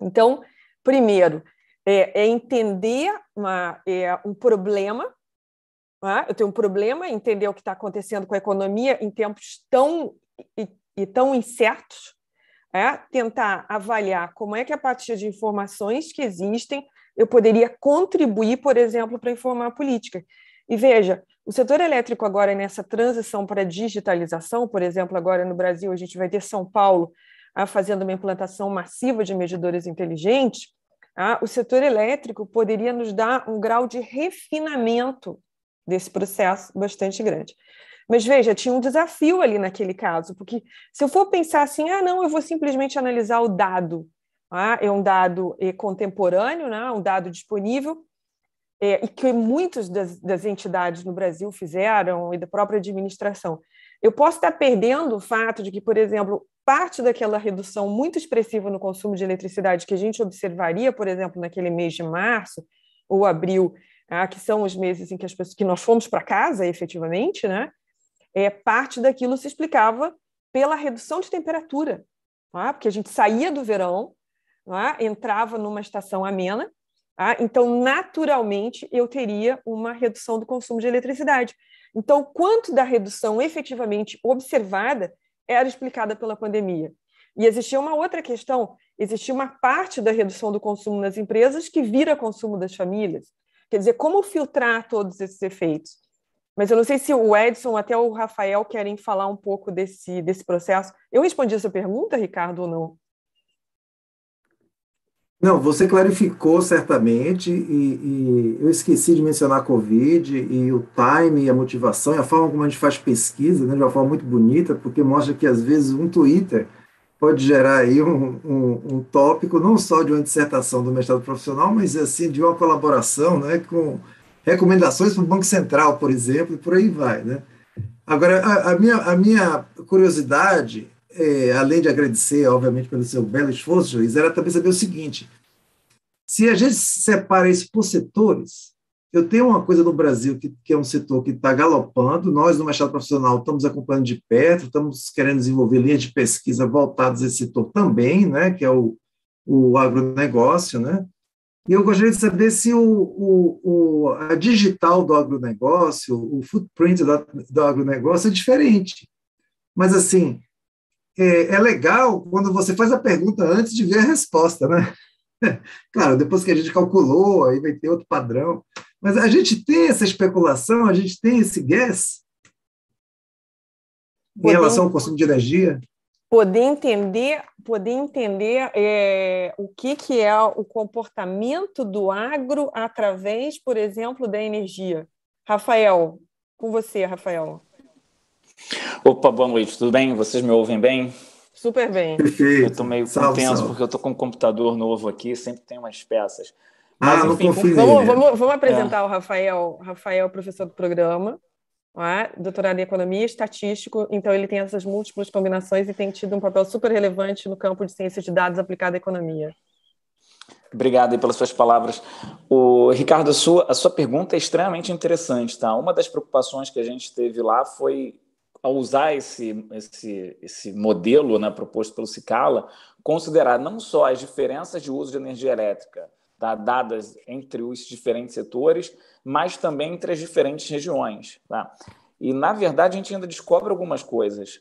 Então, primeiro, é, é entender uma, é, um problema né? eu tenho um problema em entender o que está acontecendo com a economia em tempos tão e, e tão incertos. É? Tentar avaliar como é que a partir de informações que existem eu poderia contribuir, por exemplo, para informar a política. E veja, o setor elétrico agora nessa transição para digitalização, por exemplo, agora no Brasil a gente vai ter São Paulo ah, fazendo uma implantação massiva de medidores inteligentes, ah, o setor elétrico poderia nos dar um grau de refinamento desse processo bastante grande. Mas veja, tinha um desafio ali naquele caso, porque se eu for pensar assim, ah, não, eu vou simplesmente analisar o dado, ah, é um dado eh, contemporâneo, né, um dado disponível, é, e que muitas das, das entidades no Brasil fizeram e da própria administração. Eu posso estar perdendo o fato de que, por exemplo, parte daquela redução muito expressiva no consumo de eletricidade que a gente observaria, por exemplo, naquele mês de março ou abril, ah, que são os meses em que as pessoas que nós fomos para casa, efetivamente, né? É parte daquilo se explicava pela redução de temperatura, tá? porque a gente saía do verão, tá? entrava numa estação amena ah, então, naturalmente, eu teria uma redução do consumo de eletricidade. Então, quanto da redução efetivamente observada era explicada pela pandemia? E existia uma outra questão: existia uma parte da redução do consumo nas empresas que vira consumo das famílias. Quer dizer, como filtrar todos esses efeitos? Mas eu não sei se o Edson até o Rafael querem falar um pouco desse, desse processo. Eu respondi essa pergunta, Ricardo, ou não? Não, você clarificou certamente, e, e, eu esqueci de mencionar a Covid, e o time, e a motivação, e a forma como a gente faz pesquisa, né, de uma forma muito bonita, porque mostra que às vezes um Twitter pode gerar aí um, um, um tópico, não só de uma dissertação do mestrado profissional, mas assim, de uma colaboração né, com recomendações para o Banco Central, por exemplo, e por aí vai. Né? Agora, a, a minha, a minha curiosidade é, além de agradecer, obviamente, pelo seu belo esforço, juiz, era também saber o seguinte: se a gente separa isso por setores, eu tenho uma coisa no Brasil que, que é um setor que está galopando, nós, no mercado profissional, estamos acompanhando de perto, estamos querendo desenvolver linhas de pesquisa voltadas a esse setor também, né, que é o, o agronegócio, né? E eu gostaria de saber se o, o, o, a digital do agronegócio, o footprint do, do agronegócio é diferente. Mas, assim, é, é legal quando você faz a pergunta antes de ver a resposta, né? Claro, depois que a gente calculou, aí vai ter outro padrão. Mas a gente tem essa especulação, a gente tem esse guess poder, em relação ao consumo de energia. Poder entender, poder entender é, o que, que é o comportamento do agro através, por exemplo, da energia. Rafael, com você, Rafael. Opa, boa noite, tudo bem? Vocês me ouvem bem? Super bem. Perfeito. Eu tô meio salve, tenso salve. porque eu tô com um computador novo aqui, sempre tem umas peças. Ah, Mas, ah, enfim, vamos, vamos, vamos, vamos, apresentar é. o Rafael, Rafael, professor do programa, é? doutorado em economia e estatístico, então ele tem essas múltiplas combinações e tem tido um papel super relevante no campo de ciência de dados aplicada à economia. Obrigado aí pelas suas palavras. O Ricardo, a sua, a sua pergunta é extremamente interessante, tá? Uma das preocupações que a gente teve lá foi ao usar esse, esse, esse modelo né, proposto pelo Cicala, considerar não só as diferenças de uso de energia elétrica tá, dadas entre os diferentes setores, mas também entre as diferentes regiões. Tá? E, na verdade, a gente ainda descobre algumas coisas.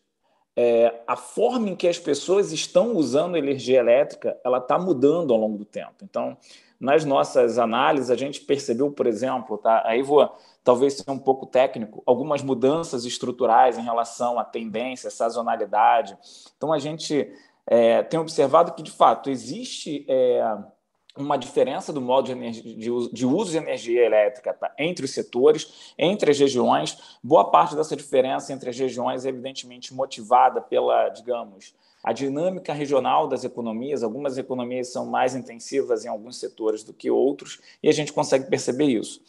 É, a forma em que as pessoas estão usando energia elétrica, ela está mudando ao longo do tempo. Então, nas nossas análises, a gente percebeu, por exemplo, tá? aí vou talvez ser um pouco técnico, algumas mudanças estruturais em relação à tendência, à sazonalidade. Então, a gente é, tem observado que, de fato, existe. É, uma diferença do modo de, energia, de, uso, de, uso de energia elétrica tá? entre os setores, entre as regiões. Boa parte dessa diferença entre as regiões é evidentemente motivada pela, digamos, a dinâmica regional das economias, algumas economias são mais intensivas em alguns setores do que outros, e a gente consegue perceber isso.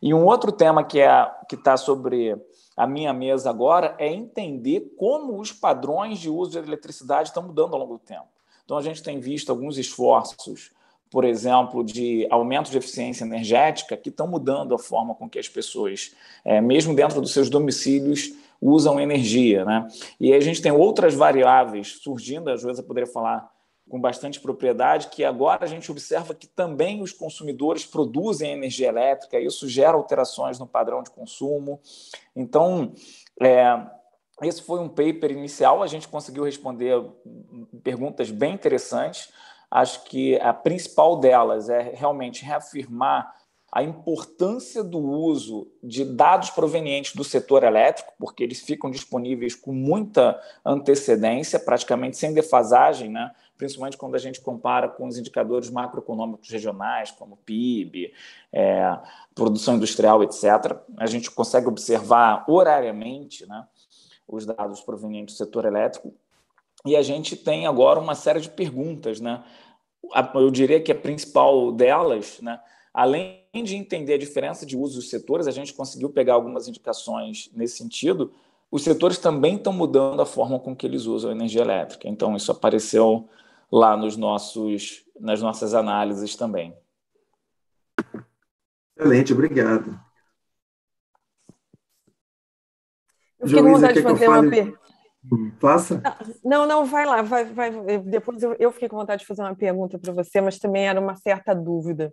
E um outro tema que é, está sobre a minha mesa agora é entender como os padrões de uso de eletricidade estão mudando ao longo do tempo. Então, a gente tem visto alguns esforços, por exemplo, de aumento de eficiência energética, que estão mudando a forma com que as pessoas, é, mesmo dentro dos seus domicílios, usam energia. Né? E aí a gente tem outras variáveis surgindo, a Juíza poderia falar com bastante propriedade, que agora a gente observa que também os consumidores produzem energia elétrica, isso gera alterações no padrão de consumo. Então, é, esse foi um paper inicial, a gente conseguiu responder perguntas bem interessantes. Acho que a principal delas é realmente reafirmar a importância do uso de dados provenientes do setor elétrico, porque eles ficam disponíveis com muita antecedência, praticamente sem defasagem, né? principalmente quando a gente compara com os indicadores macroeconômicos regionais, como PIB, é, produção industrial, etc. A gente consegue observar horariamente né, os dados provenientes do setor elétrico. E a gente tem agora uma série de perguntas. Né? Eu diria que a principal delas. Né, Além de entender a diferença de uso dos setores, a gente conseguiu pegar algumas indicações nesse sentido. Os setores também estão mudando a forma com que eles usam a energia elétrica. Então, isso apareceu lá nos nossos, nas nossas análises também. Excelente, obrigado. Eu fiquei com vontade de fazer uma pergunta. Passa? Não, não, vai lá. Vai, vai. Depois eu, eu fiquei com vontade de fazer uma pergunta para você, mas também era uma certa dúvida.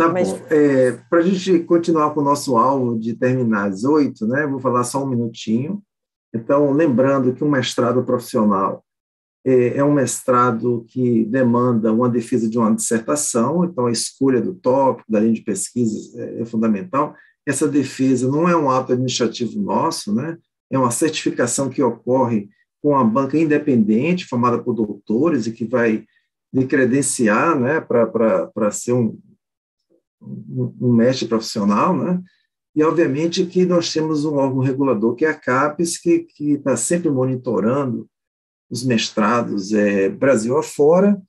Tá Mas... bom. É, Para a gente continuar com o nosso alvo de terminar às oito, né, vou falar só um minutinho. Então, lembrando que um mestrado profissional é, é um mestrado que demanda uma defesa de uma dissertação, então a escolha do tópico, da linha de pesquisa é, é fundamental. Essa defesa não é um ato administrativo nosso, né? é uma certificação que ocorre com uma banca independente, formada por doutores, e que vai me credenciar né, para ser um, um mestre profissional, né? E, obviamente, que nós temos um órgão regulador, que é a CAPES, que está sempre monitorando os mestrados é, Brasil afora,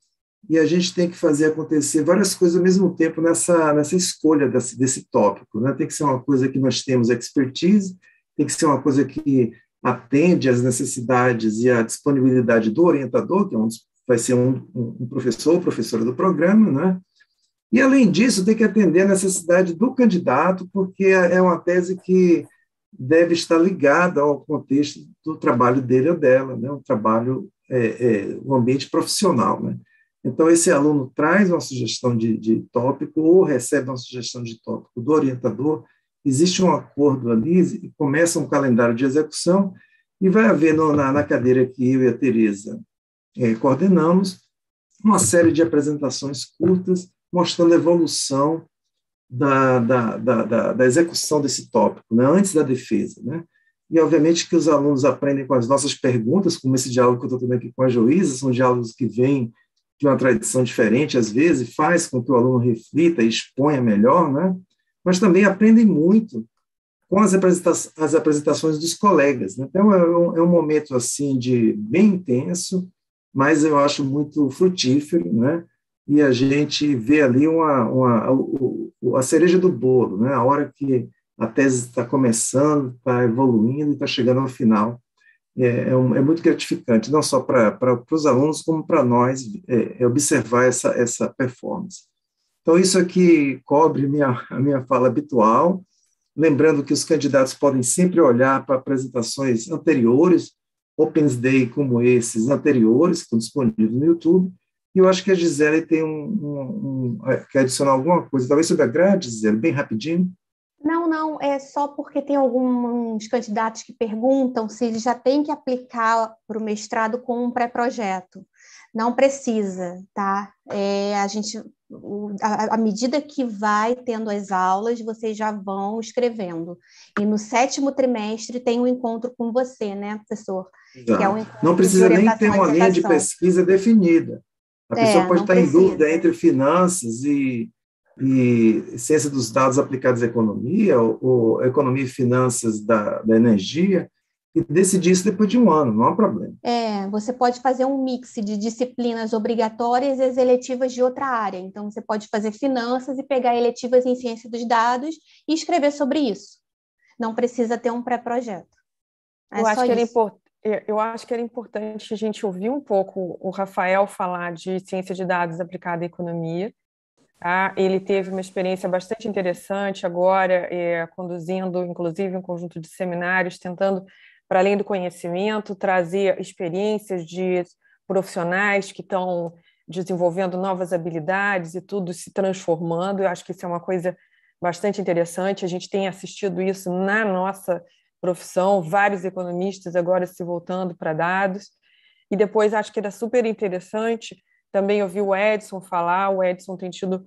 e a gente tem que fazer acontecer várias coisas ao mesmo tempo nessa, nessa escolha desse, desse tópico. Né? Tem que ser uma coisa que nós temos expertise, tem que ser uma coisa que atende às necessidades e à disponibilidade do orientador, que é um, vai ser um, um professor ou professora do programa, né? E, além disso, tem que atender a necessidade do candidato, porque é uma tese que deve estar ligada ao contexto do trabalho dele ou dela, né? O trabalho, é, é, ambiente profissional. Né? Então, esse aluno traz uma sugestão de, de tópico ou recebe uma sugestão de tópico do orientador, existe um acordo ali, começa um calendário de execução e vai haver no, na, na cadeira que eu e a Tereza é, coordenamos uma série de apresentações curtas mostrando a evolução da, da, da, da, execução desse tópico, né, antes da defesa. Né? E, obviamente, que os alunos aprendem com as nossas perguntas, como esse diálogo que eu estou tendo aqui com a juíza, são diálogos que vêm de uma tradição diferente, às vezes, faz com que o aluno reflita e exponha melhor, né? mas também aprendem muito com as, apresenta as apresentações dos colegas. Né? Então, é um, é um momento assim de bem intenso, mas eu acho muito frutífero, né? e a gente vê ali uma, uma, a cereja do bolo, né? a hora que a tese está começando, está evoluindo e está chegando ao final. É, é, um, é muito gratificante, não só para os alunos, como para nós, é, é, observar essa, essa performance. Então, isso aqui é cobre minha, a minha fala habitual, lembrando que os candidatos podem sempre olhar para apresentações anteriores, Opens Day como esses anteriores, que estão disponíveis no YouTube, e eu acho que a Gisele tem um, um, um é, quer adicionar alguma coisa, talvez sobre a grade, Gisele, bem rapidinho. Não, não, é só porque tem alguns candidatos que perguntam se ele já tem que aplicar para o mestrado com um pré-projeto. Não precisa, tá? É, a gente, à medida que vai tendo as aulas, vocês já vão escrevendo. E no sétimo trimestre tem um encontro com você, né, professor? É um Não precisa nem ter uma linha de pesquisa definida. A é, pessoa pode estar precisa. em dúvida entre finanças e, e ciência dos dados aplicados à economia, ou, ou economia e finanças da, da energia, e decidir isso depois de um ano, não há problema. É, você pode fazer um mix de disciplinas obrigatórias e as eletivas de outra área. Então, você pode fazer finanças e pegar eletivas em ciência dos dados e escrever sobre isso. Não precisa ter um pré-projeto. É Eu acho que isso. era importante é, eu acho que era importante a gente ouvir um pouco o Rafael falar de ciência de dados aplicada à economia. Tá? Ele teve uma experiência bastante interessante agora, é, conduzindo, inclusive, um conjunto de seminários, tentando, para além do conhecimento, trazer experiências de profissionais que estão desenvolvendo novas habilidades e tudo se transformando. Eu acho que isso é uma coisa bastante interessante. A gente tem assistido isso na nossa profissão, vários economistas agora se voltando para dados. E depois acho que era super interessante também ouvi o Edson falar, o Edson tem tido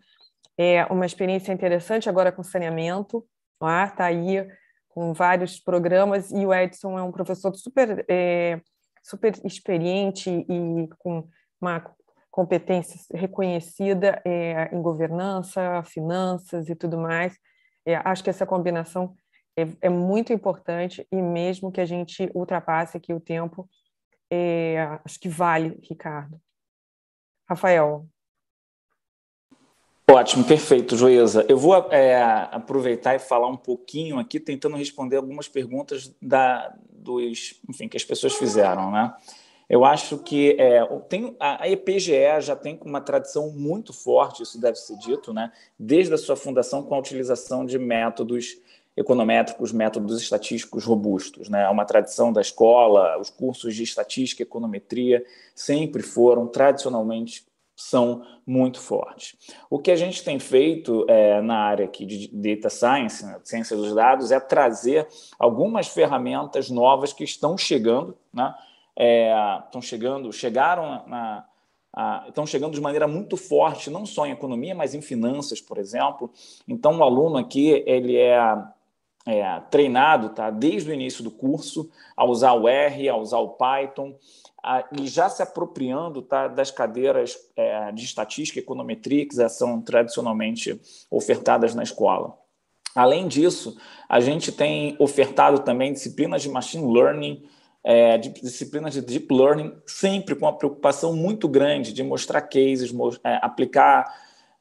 é, uma experiência interessante agora com saneamento, está é? aí com vários programas, e o Edson é um professor super, é, super experiente e com uma competência reconhecida é, em governança, finanças e tudo mais. É, acho que essa combinação é, é muito importante e mesmo que a gente ultrapasse aqui o tempo, é, acho que vale, Ricardo. Rafael. Ótimo, perfeito, Joesa. Eu vou é, aproveitar e falar um pouquinho aqui, tentando responder algumas perguntas da, dos, enfim, que as pessoas fizeram, né? Eu acho que é, tem, a EPGE já tem uma tradição muito forte, isso deve ser dito, né? desde a sua fundação com a utilização de métodos econométricos, métodos estatísticos robustos. Né? uma tradição da escola, os cursos de estatística e econometria sempre foram, tradicionalmente, são muito fortes. O que a gente tem feito é, na área aqui de data science, né, ciência dos dados, é trazer algumas ferramentas novas que estão chegando, né, é, estão chegando, chegaram na, na, estão chegando de maneira muito forte, não só em economia, mas em finanças, por exemplo. Então, o aluno aqui ele é é, treinado tá, desde o início do curso a usar o R, a usar o Python, a, e já se apropriando tá, das cadeiras é, de estatística e econometria que são tradicionalmente ofertadas na escola. Além disso, a gente tem ofertado também disciplinas de machine learning, é, de disciplinas de deep learning, sempre com uma preocupação muito grande de mostrar cases, mo é, aplicar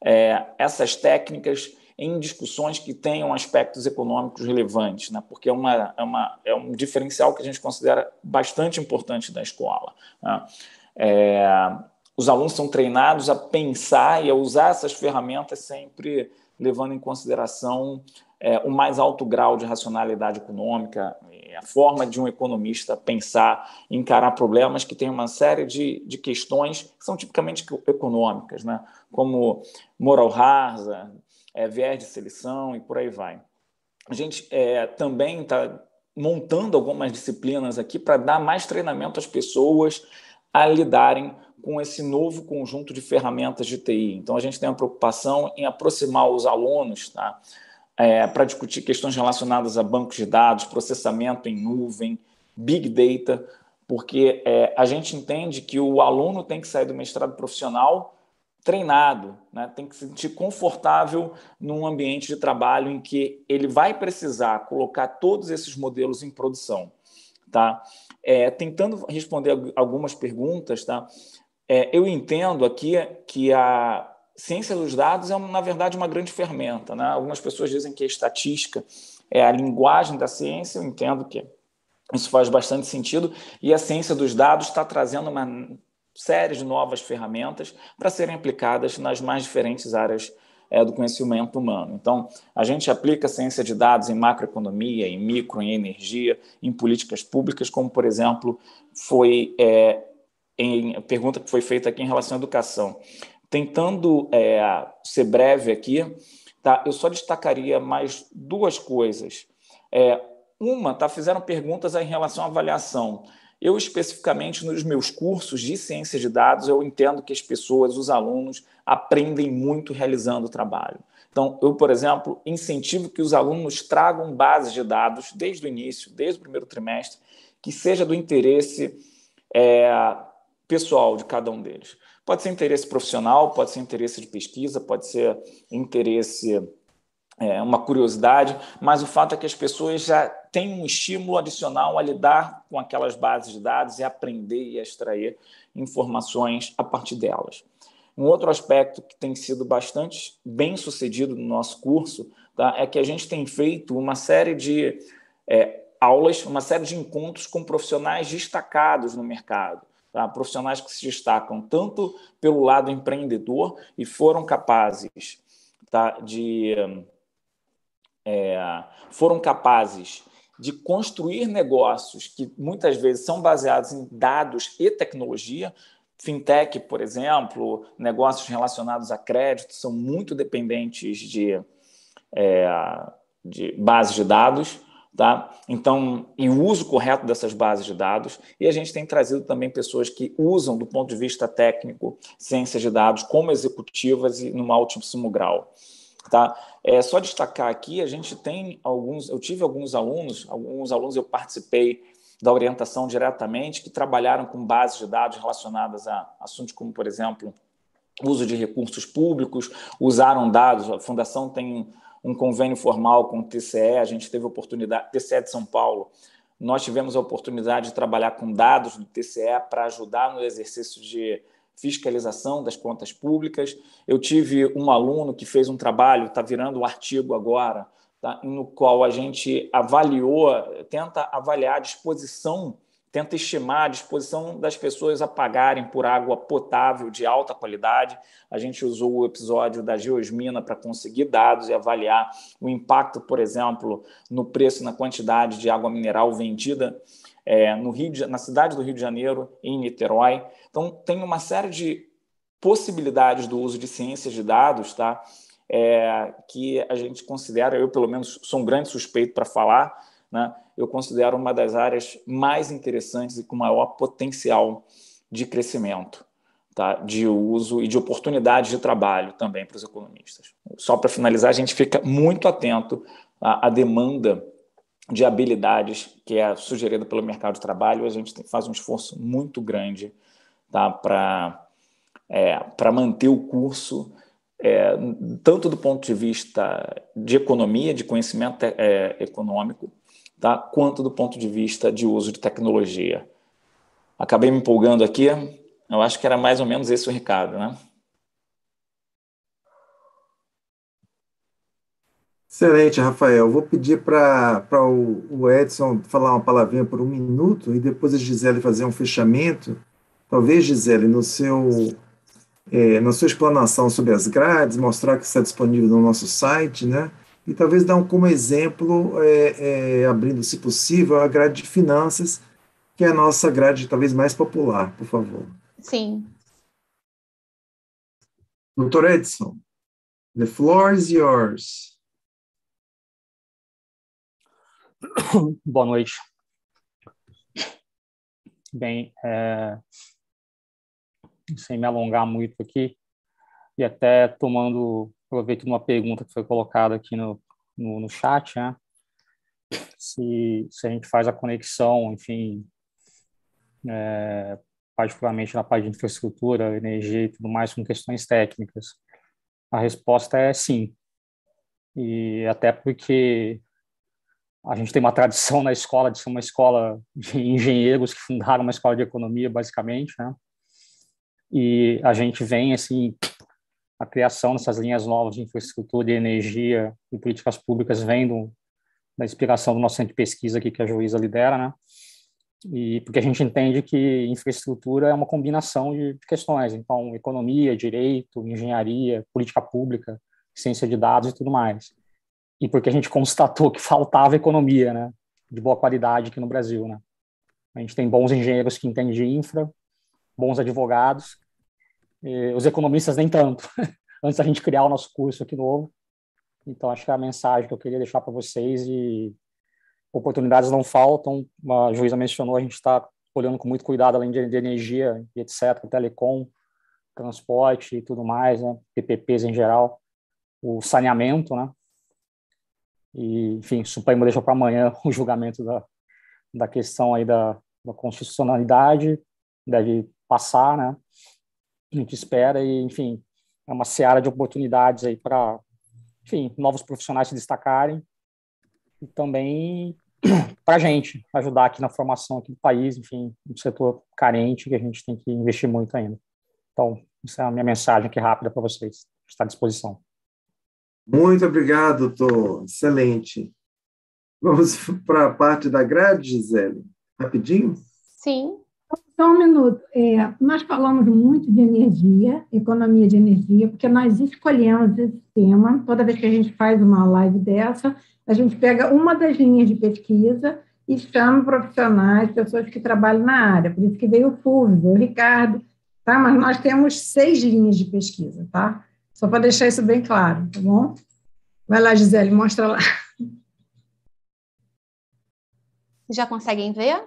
é, essas técnicas em discussões que tenham aspectos econômicos relevantes, né? porque é, uma, é, uma, é um diferencial que a gente considera bastante importante da escola. Né? É, os alunos são treinados a pensar e a usar essas ferramentas sempre levando em consideração é, o mais alto grau de racionalidade econômica, a forma de um economista pensar, encarar problemas que têm uma série de, de questões que são tipicamente econômicas, né? como moral hazard é, viés de seleção e por aí vai. A gente é, também está montando algumas disciplinas aqui para dar mais treinamento às pessoas a lidarem com esse novo conjunto de ferramentas de TI. Então, a gente tem uma preocupação em aproximar os alunos tá? É, para discutir questões relacionadas a bancos de dados, processamento em nuvem, big data, porque é, a gente entende que o aluno tem que sair do mestrado profissional treinado, né? tem que se sentir confortável num ambiente de trabalho em que ele vai precisar colocar todos esses modelos em produção. Tá? É, tentando responder algumas perguntas, tá? É, eu entendo aqui que a ciência dos dados é, na verdade, uma grande ferramenta. Né? Algumas pessoas dizem que a estatística é a linguagem da ciência, eu entendo que isso faz bastante sentido, e a ciência dos dados está trazendo uma séries de novas ferramentas para serem aplicadas nas mais diferentes áreas é, do conhecimento humano. Então, a gente aplica a ciência de dados em macroeconomia, em micro, em energia, em políticas públicas, como, por exemplo, foi é, em a pergunta que foi feita aqui em relação à educação. Tentando é, ser breve aqui, tá? eu só destacaria mais duas coisas. É, uma, tá, fizeram perguntas em relação à avaliação. Eu, especificamente, nos meus cursos de ciência de dados, eu entendo que as pessoas, os alunos, aprendem muito realizando o trabalho. Então, eu, por exemplo, incentivo que os alunos tragam bases de dados desde o início, desde o primeiro trimestre, que seja do interesse é, pessoal de cada um deles. Pode ser interesse profissional, pode ser interesse de pesquisa, pode ser interesse é, uma curiosidade, mas o fato é que as pessoas já têm um estímulo adicional a lidar com aquelas bases de dados e aprender e extrair informações a partir delas. Um outro aspecto que tem sido bastante bem sucedido no nosso curso tá, é que a gente tem feito uma série de é, aulas, uma série de encontros com profissionais destacados no mercado. Tá? Profissionais que se destacam tanto pelo lado empreendedor e foram capazes tá, de é, foram capazes de construir negócios que muitas vezes são baseados em dados e tecnologia. Fintech, por exemplo, negócios relacionados a crédito são muito dependentes de, é, de bases de dados. Tá? Então, e o uso correto dessas bases de dados, e a gente tem trazido também pessoas que usam, do ponto de vista técnico, ciências de dados como executivas e num altíssimo grau. Tá? É só destacar aqui, a gente tem alguns, eu tive alguns alunos, alguns alunos eu participei da orientação diretamente, que trabalharam com bases de dados relacionadas a assuntos como, por exemplo, uso de recursos públicos, usaram dados, a fundação tem um convênio formal com o TCE, a gente teve oportunidade, TCE de São Paulo, nós tivemos a oportunidade de trabalhar com dados do TCE para ajudar no exercício de fiscalização das contas públicas. Eu tive um aluno que fez um trabalho, está virando um artigo agora, tá? no qual a gente avaliou, tenta avaliar a disposição, tenta estimar a disposição das pessoas a pagarem por água potável de alta qualidade. A gente usou o episódio da Geosmina para conseguir dados e avaliar o impacto, por exemplo, no preço e na quantidade de água mineral vendida é, no Rio de, na cidade do Rio de Janeiro, em Niterói. Então, tem uma série de possibilidades do uso de ciências de dados, tá? É, que a gente considera, eu pelo menos sou um grande suspeito para falar, né? Eu considero uma das áreas mais interessantes e com maior potencial de crescimento, tá? De uso e de oportunidades de trabalho também para os economistas. Só para finalizar, a gente fica muito atento à, à demanda de habilidades que é sugerida pelo mercado de trabalho, a gente tem, faz um esforço muito grande tá, para é, manter o curso, é, tanto do ponto de vista de economia, de conhecimento é, é, econômico, tá, quanto do ponto de vista de uso de tecnologia. Acabei me empolgando aqui, eu acho que era mais ou menos esse o recado, né? Excelente, Rafael. Vou pedir para o, o Edson falar uma palavrinha por um minuto e depois a Gisele fazer um fechamento. Talvez, Gisele, no seu, é, na sua explanação sobre as grades, mostrar que está disponível no nosso site, né? E talvez dar um, como exemplo, é, é, abrindo, se possível, a grade de finanças, que é a nossa grade talvez mais popular, por favor. Sim. Doutor Edson, the floor is yours. Boa noite. Bem, é, sem me alongar muito aqui, e até tomando proveito de uma pergunta que foi colocada aqui no, no, no chat, né? Se, se a gente faz a conexão, enfim, é, particularmente na parte de infraestrutura, energia e tudo mais, com questões técnicas? A resposta é sim. E até porque a gente tem uma tradição na escola de ser uma escola de engenheiros que fundaram uma escola de economia, basicamente, né? E a gente vem, assim, a criação dessas linhas novas de infraestrutura de energia e políticas públicas vem do, da inspiração do nosso centro de pesquisa aqui, que a Juíza lidera, né? E porque a gente entende que infraestrutura é uma combinação de, de questões, então economia, direito, engenharia, política pública, ciência de dados e tudo mais e porque a gente constatou que faltava economia, né, de boa qualidade aqui no Brasil, né. A gente tem bons engenheiros que entendem de infra, bons advogados, os economistas nem tanto, antes da gente criar o nosso curso aqui novo. Então, acho que é a mensagem que eu queria deixar para vocês e oportunidades não faltam. A juíza mencionou, a gente está olhando com muito cuidado, além de, de energia e etc., telecom, transporte e tudo mais, né? PPPs em geral, o saneamento, né? E, enfim, o Supremo deixou para amanhã o julgamento da, da questão aí da, da constitucionalidade, deve passar, né? A gente espera e, enfim, é uma seara de oportunidades aí para, enfim, novos profissionais se destacarem e também para a gente ajudar aqui na formação aqui do país, enfim, um setor carente que a gente tem que investir muito ainda. Então, essa é a minha mensagem aqui rápida para vocês. Está à disposição. Muito obrigado, doutor. Excelente. Vamos para a parte da grade, Gisele? Rapidinho? Sim. Só um minuto. É, nós falamos muito de energia, economia de energia, porque nós escolhemos esse tema. Toda vez que a gente faz uma live dessa, a gente pega uma das linhas de pesquisa e chama profissionais, pessoas que trabalham na área. Por isso que veio o Fulvio, o Ricardo, tá? Mas nós temos seis linhas de pesquisa, tá? Só para deixar isso bem claro, tá bom? Vai lá, Gisele, mostra lá. Já conseguem ver?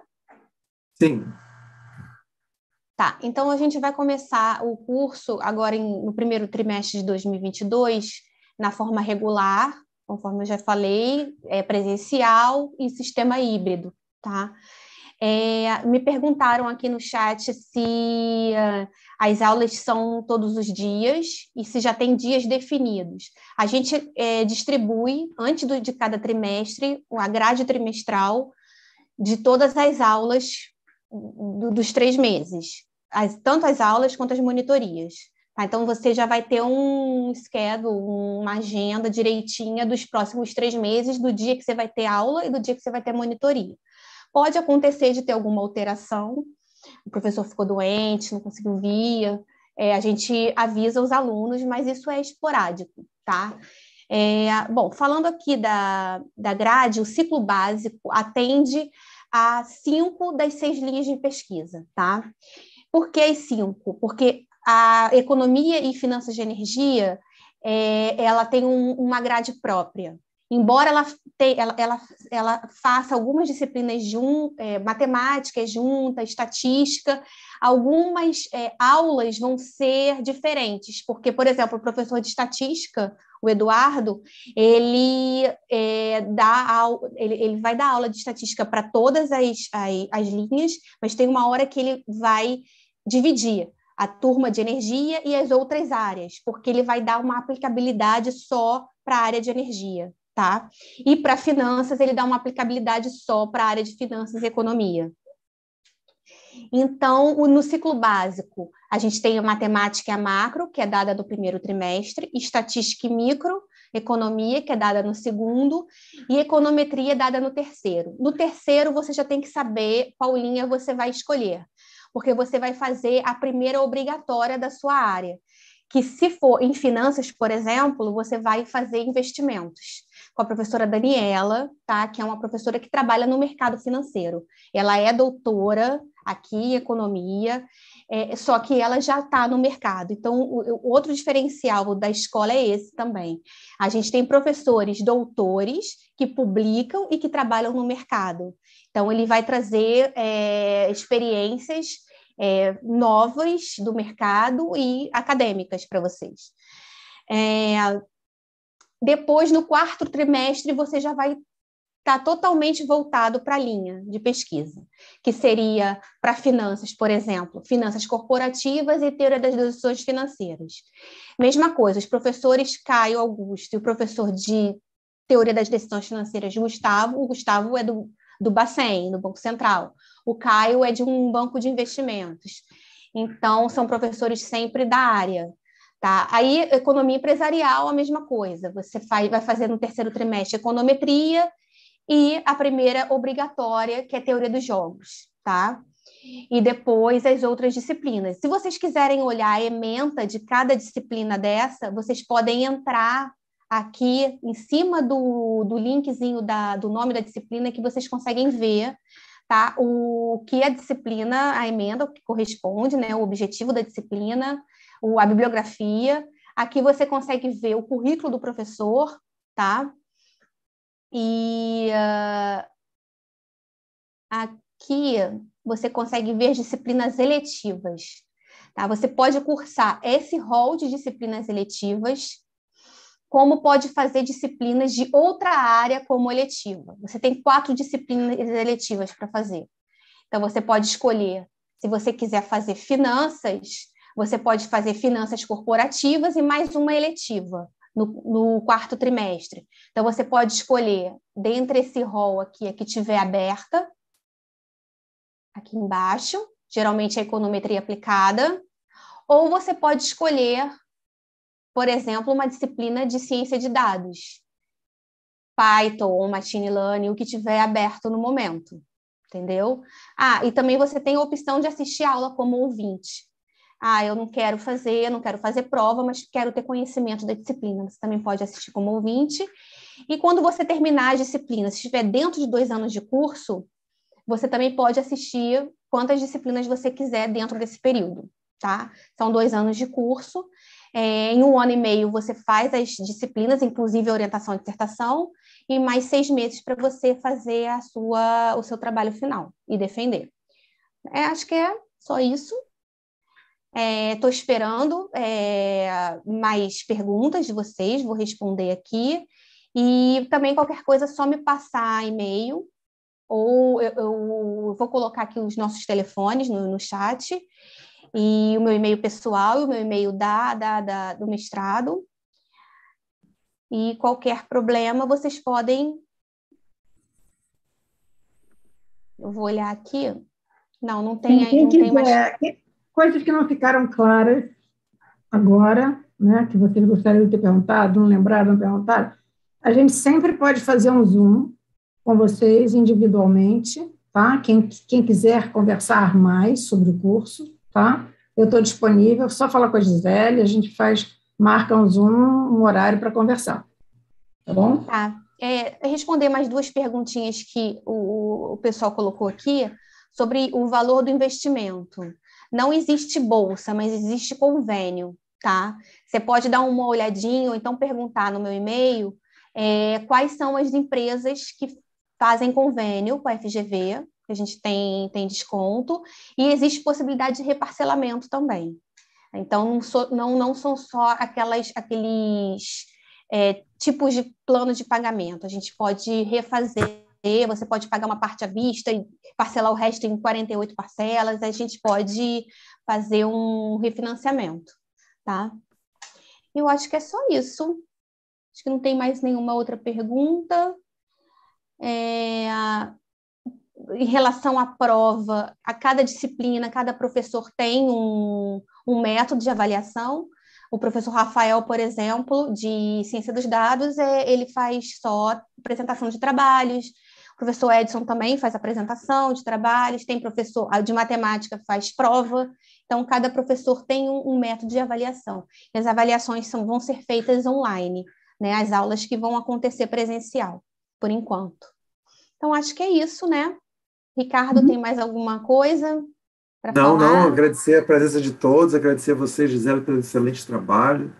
Sim. Tá, então a gente vai começar o curso agora em, no primeiro trimestre de 2022, na forma regular, conforme eu já falei, é presencial e sistema híbrido, tá? É, me perguntaram aqui no chat se uh, as aulas são todos os dias e se já tem dias definidos. A gente é, distribui, antes do, de cada trimestre, a grade trimestral de todas as aulas do, dos três meses, as, tanto as aulas quanto as monitorias. Tá? Então, você já vai ter um schedule, uma agenda direitinha dos próximos três meses, do dia que você vai ter aula e do dia que você vai ter monitoria. Pode acontecer de ter alguma alteração, o professor ficou doente, não conseguiu vir, é, a gente avisa os alunos, mas isso é esporádico, tá? É, bom, falando aqui da, da grade, o ciclo básico atende a cinco das seis linhas de pesquisa, tá? Por que cinco? Porque a economia e finanças de energia é, ela tem um, uma grade própria, Embora ela, te, ela, ela, ela, faça algumas disciplinas juntas, é, matemática é junta, estatística, algumas é, aulas vão ser diferentes, porque, por exemplo, o professor de estatística, o Eduardo, ele, é, dá ele, ele vai dar aula de estatística para todas as, as, as linhas, mas tem uma hora que ele vai dividir a turma de energia e as outras áreas, porque ele vai dar uma aplicabilidade só para a área de energia tá? E para finanças, ele dá uma aplicabilidade só para a área de finanças e economia. Então, no ciclo básico, a gente tem a matemática macro, que é dada no primeiro trimestre, estatística e micro, economia, que é dada no segundo, e econometria, é dada no terceiro. No terceiro, você já tem que saber qual linha você vai escolher, porque você vai fazer a primeira obrigatória da sua área que se for em finanças, por exemplo, você vai fazer investimentos com a professora Daniela, tá? Que é uma professora que trabalha no mercado financeiro. Ela é doutora aqui em economia, é, só que ela já está no mercado. Então, o, o outro diferencial da escola é esse também. A gente tem professores doutores que publicam e que trabalham no mercado. Então, ele vai trazer é, experiências é, novas do mercado e acadêmicas para vocês. É, depois, no quarto trimestre, você já vai estar tá totalmente voltado para a linha de pesquisa, que seria para finanças, por exemplo, finanças corporativas e teoria das decisões financeiras. Mesma coisa, os professores Caio Augusto e o professor de teoria das decisões financeiras Gustavo, o Gustavo é do, do Bacen, do Banco Central, o Caio é de um banco de investimentos. Então, são professores sempre da área, Tá? Aí, economia empresarial, a mesma coisa. Você faz, vai fazer no terceiro trimestre econometria e a primeira obrigatória, que é teoria dos jogos, tá? E depois as outras disciplinas. Se vocês quiserem olhar a ementa de cada disciplina dessa, vocês podem entrar aqui em cima do, do linkzinho da, do nome da disciplina que vocês conseguem ver tá? o que a disciplina, a emenda que corresponde, né? o objetivo da disciplina, a bibliografia. Aqui você consegue ver o currículo do professor, tá? E uh, aqui você consegue ver disciplinas eletivas. Tá? Você pode cursar esse rol de disciplinas eletivas, como pode fazer disciplinas de outra área como eletiva. Você tem quatro disciplinas eletivas para fazer. Então, você pode escolher se você quiser fazer finanças, você pode fazer finanças corporativas e mais uma eletiva no, no quarto trimestre. Então, você pode escolher, dentre esse rol aqui, a que tiver aberta, aqui embaixo, geralmente a é econometria aplicada, ou você pode escolher, por exemplo, uma disciplina de ciência de dados, Python, machine learning, o que tiver aberto no momento, entendeu? Ah, e também você tem a opção de assistir a aula como ouvinte ah, eu não quero fazer, não quero fazer prova, mas quero ter conhecimento da disciplina. Você também pode assistir como ouvinte. E quando você terminar a disciplina, se estiver dentro de dois anos de curso, você também pode assistir quantas disciplinas você quiser dentro desse período, tá? São dois anos de curso. É, em um ano e meio você faz as disciplinas, inclusive a orientação à dissertação, e mais seis meses para você fazer a sua, o seu trabalho final e defender. É, acho que é só isso. Estou é, esperando é, mais perguntas de vocês, vou responder aqui. E também qualquer coisa, é só me passar e-mail, ou eu, eu vou colocar aqui os nossos telefones no, no chat, e o meu e-mail pessoal e o meu e-mail da, da, da, do mestrado. E qualquer problema, vocês podem. Eu vou olhar aqui. Não, não tem, quem, aí, não quem tem mais. Aqui coisas que não ficaram claras agora, né, que vocês gostariam de ter perguntado, não lembraram, não perguntaram, a gente sempre pode fazer um Zoom com vocês individualmente, tá? Quem, quem quiser conversar mais sobre o curso, tá? Eu estou disponível, só falar com a Gisele, a gente faz, marca um Zoom, um horário para conversar, tá bom? Tá. É, responder mais duas perguntinhas que o, o pessoal colocou aqui sobre o valor do investimento não existe bolsa, mas existe convênio, tá? Você pode dar uma olhadinha ou então perguntar no meu e-mail é, quais são as empresas que fazem convênio com a FGV, que a gente tem, tem desconto, e existe possibilidade de reparcelamento também. Então, não, sou, não, não são só aquelas, aqueles é, tipos de plano de pagamento, a gente pode refazer você pode pagar uma parte à vista e parcelar o resto em 48 parcelas, a gente pode fazer um refinanciamento, tá? Eu acho que é só isso. Acho que não tem mais nenhuma outra pergunta. É, em relação à prova, a cada disciplina, cada professor tem um, um método de avaliação. O professor Rafael, por exemplo, de ciência dos dados, é, ele faz só apresentação de trabalhos, professor Edson também faz apresentação de trabalhos, tem professor de matemática faz prova. Então, cada professor tem um, um método de avaliação. E as avaliações são, vão ser feitas online, né? As aulas que vão acontecer presencial, por enquanto. Então, acho que é isso, né? Ricardo, uhum. tem mais alguma coisa? Não, falar? não, agradecer a presença de todos, agradecer a você, Gisele, pelo excelente trabalho,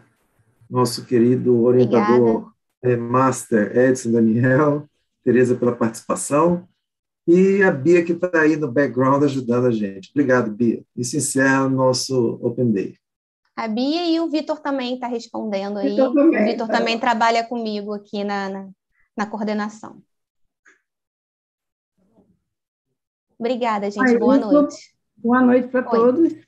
nosso querido orientador é, Master Edson Daniel, Tereza pela participação e a Bia que está aí no background ajudando a gente. Obrigado, Bia. Isso encerra o nosso Open Day. A Bia e o Vitor também está respondendo aí. Vitor também, o Vitor tá. também trabalha comigo aqui na, na, na coordenação. Obrigada, gente. boa noite. Boa noite para todos.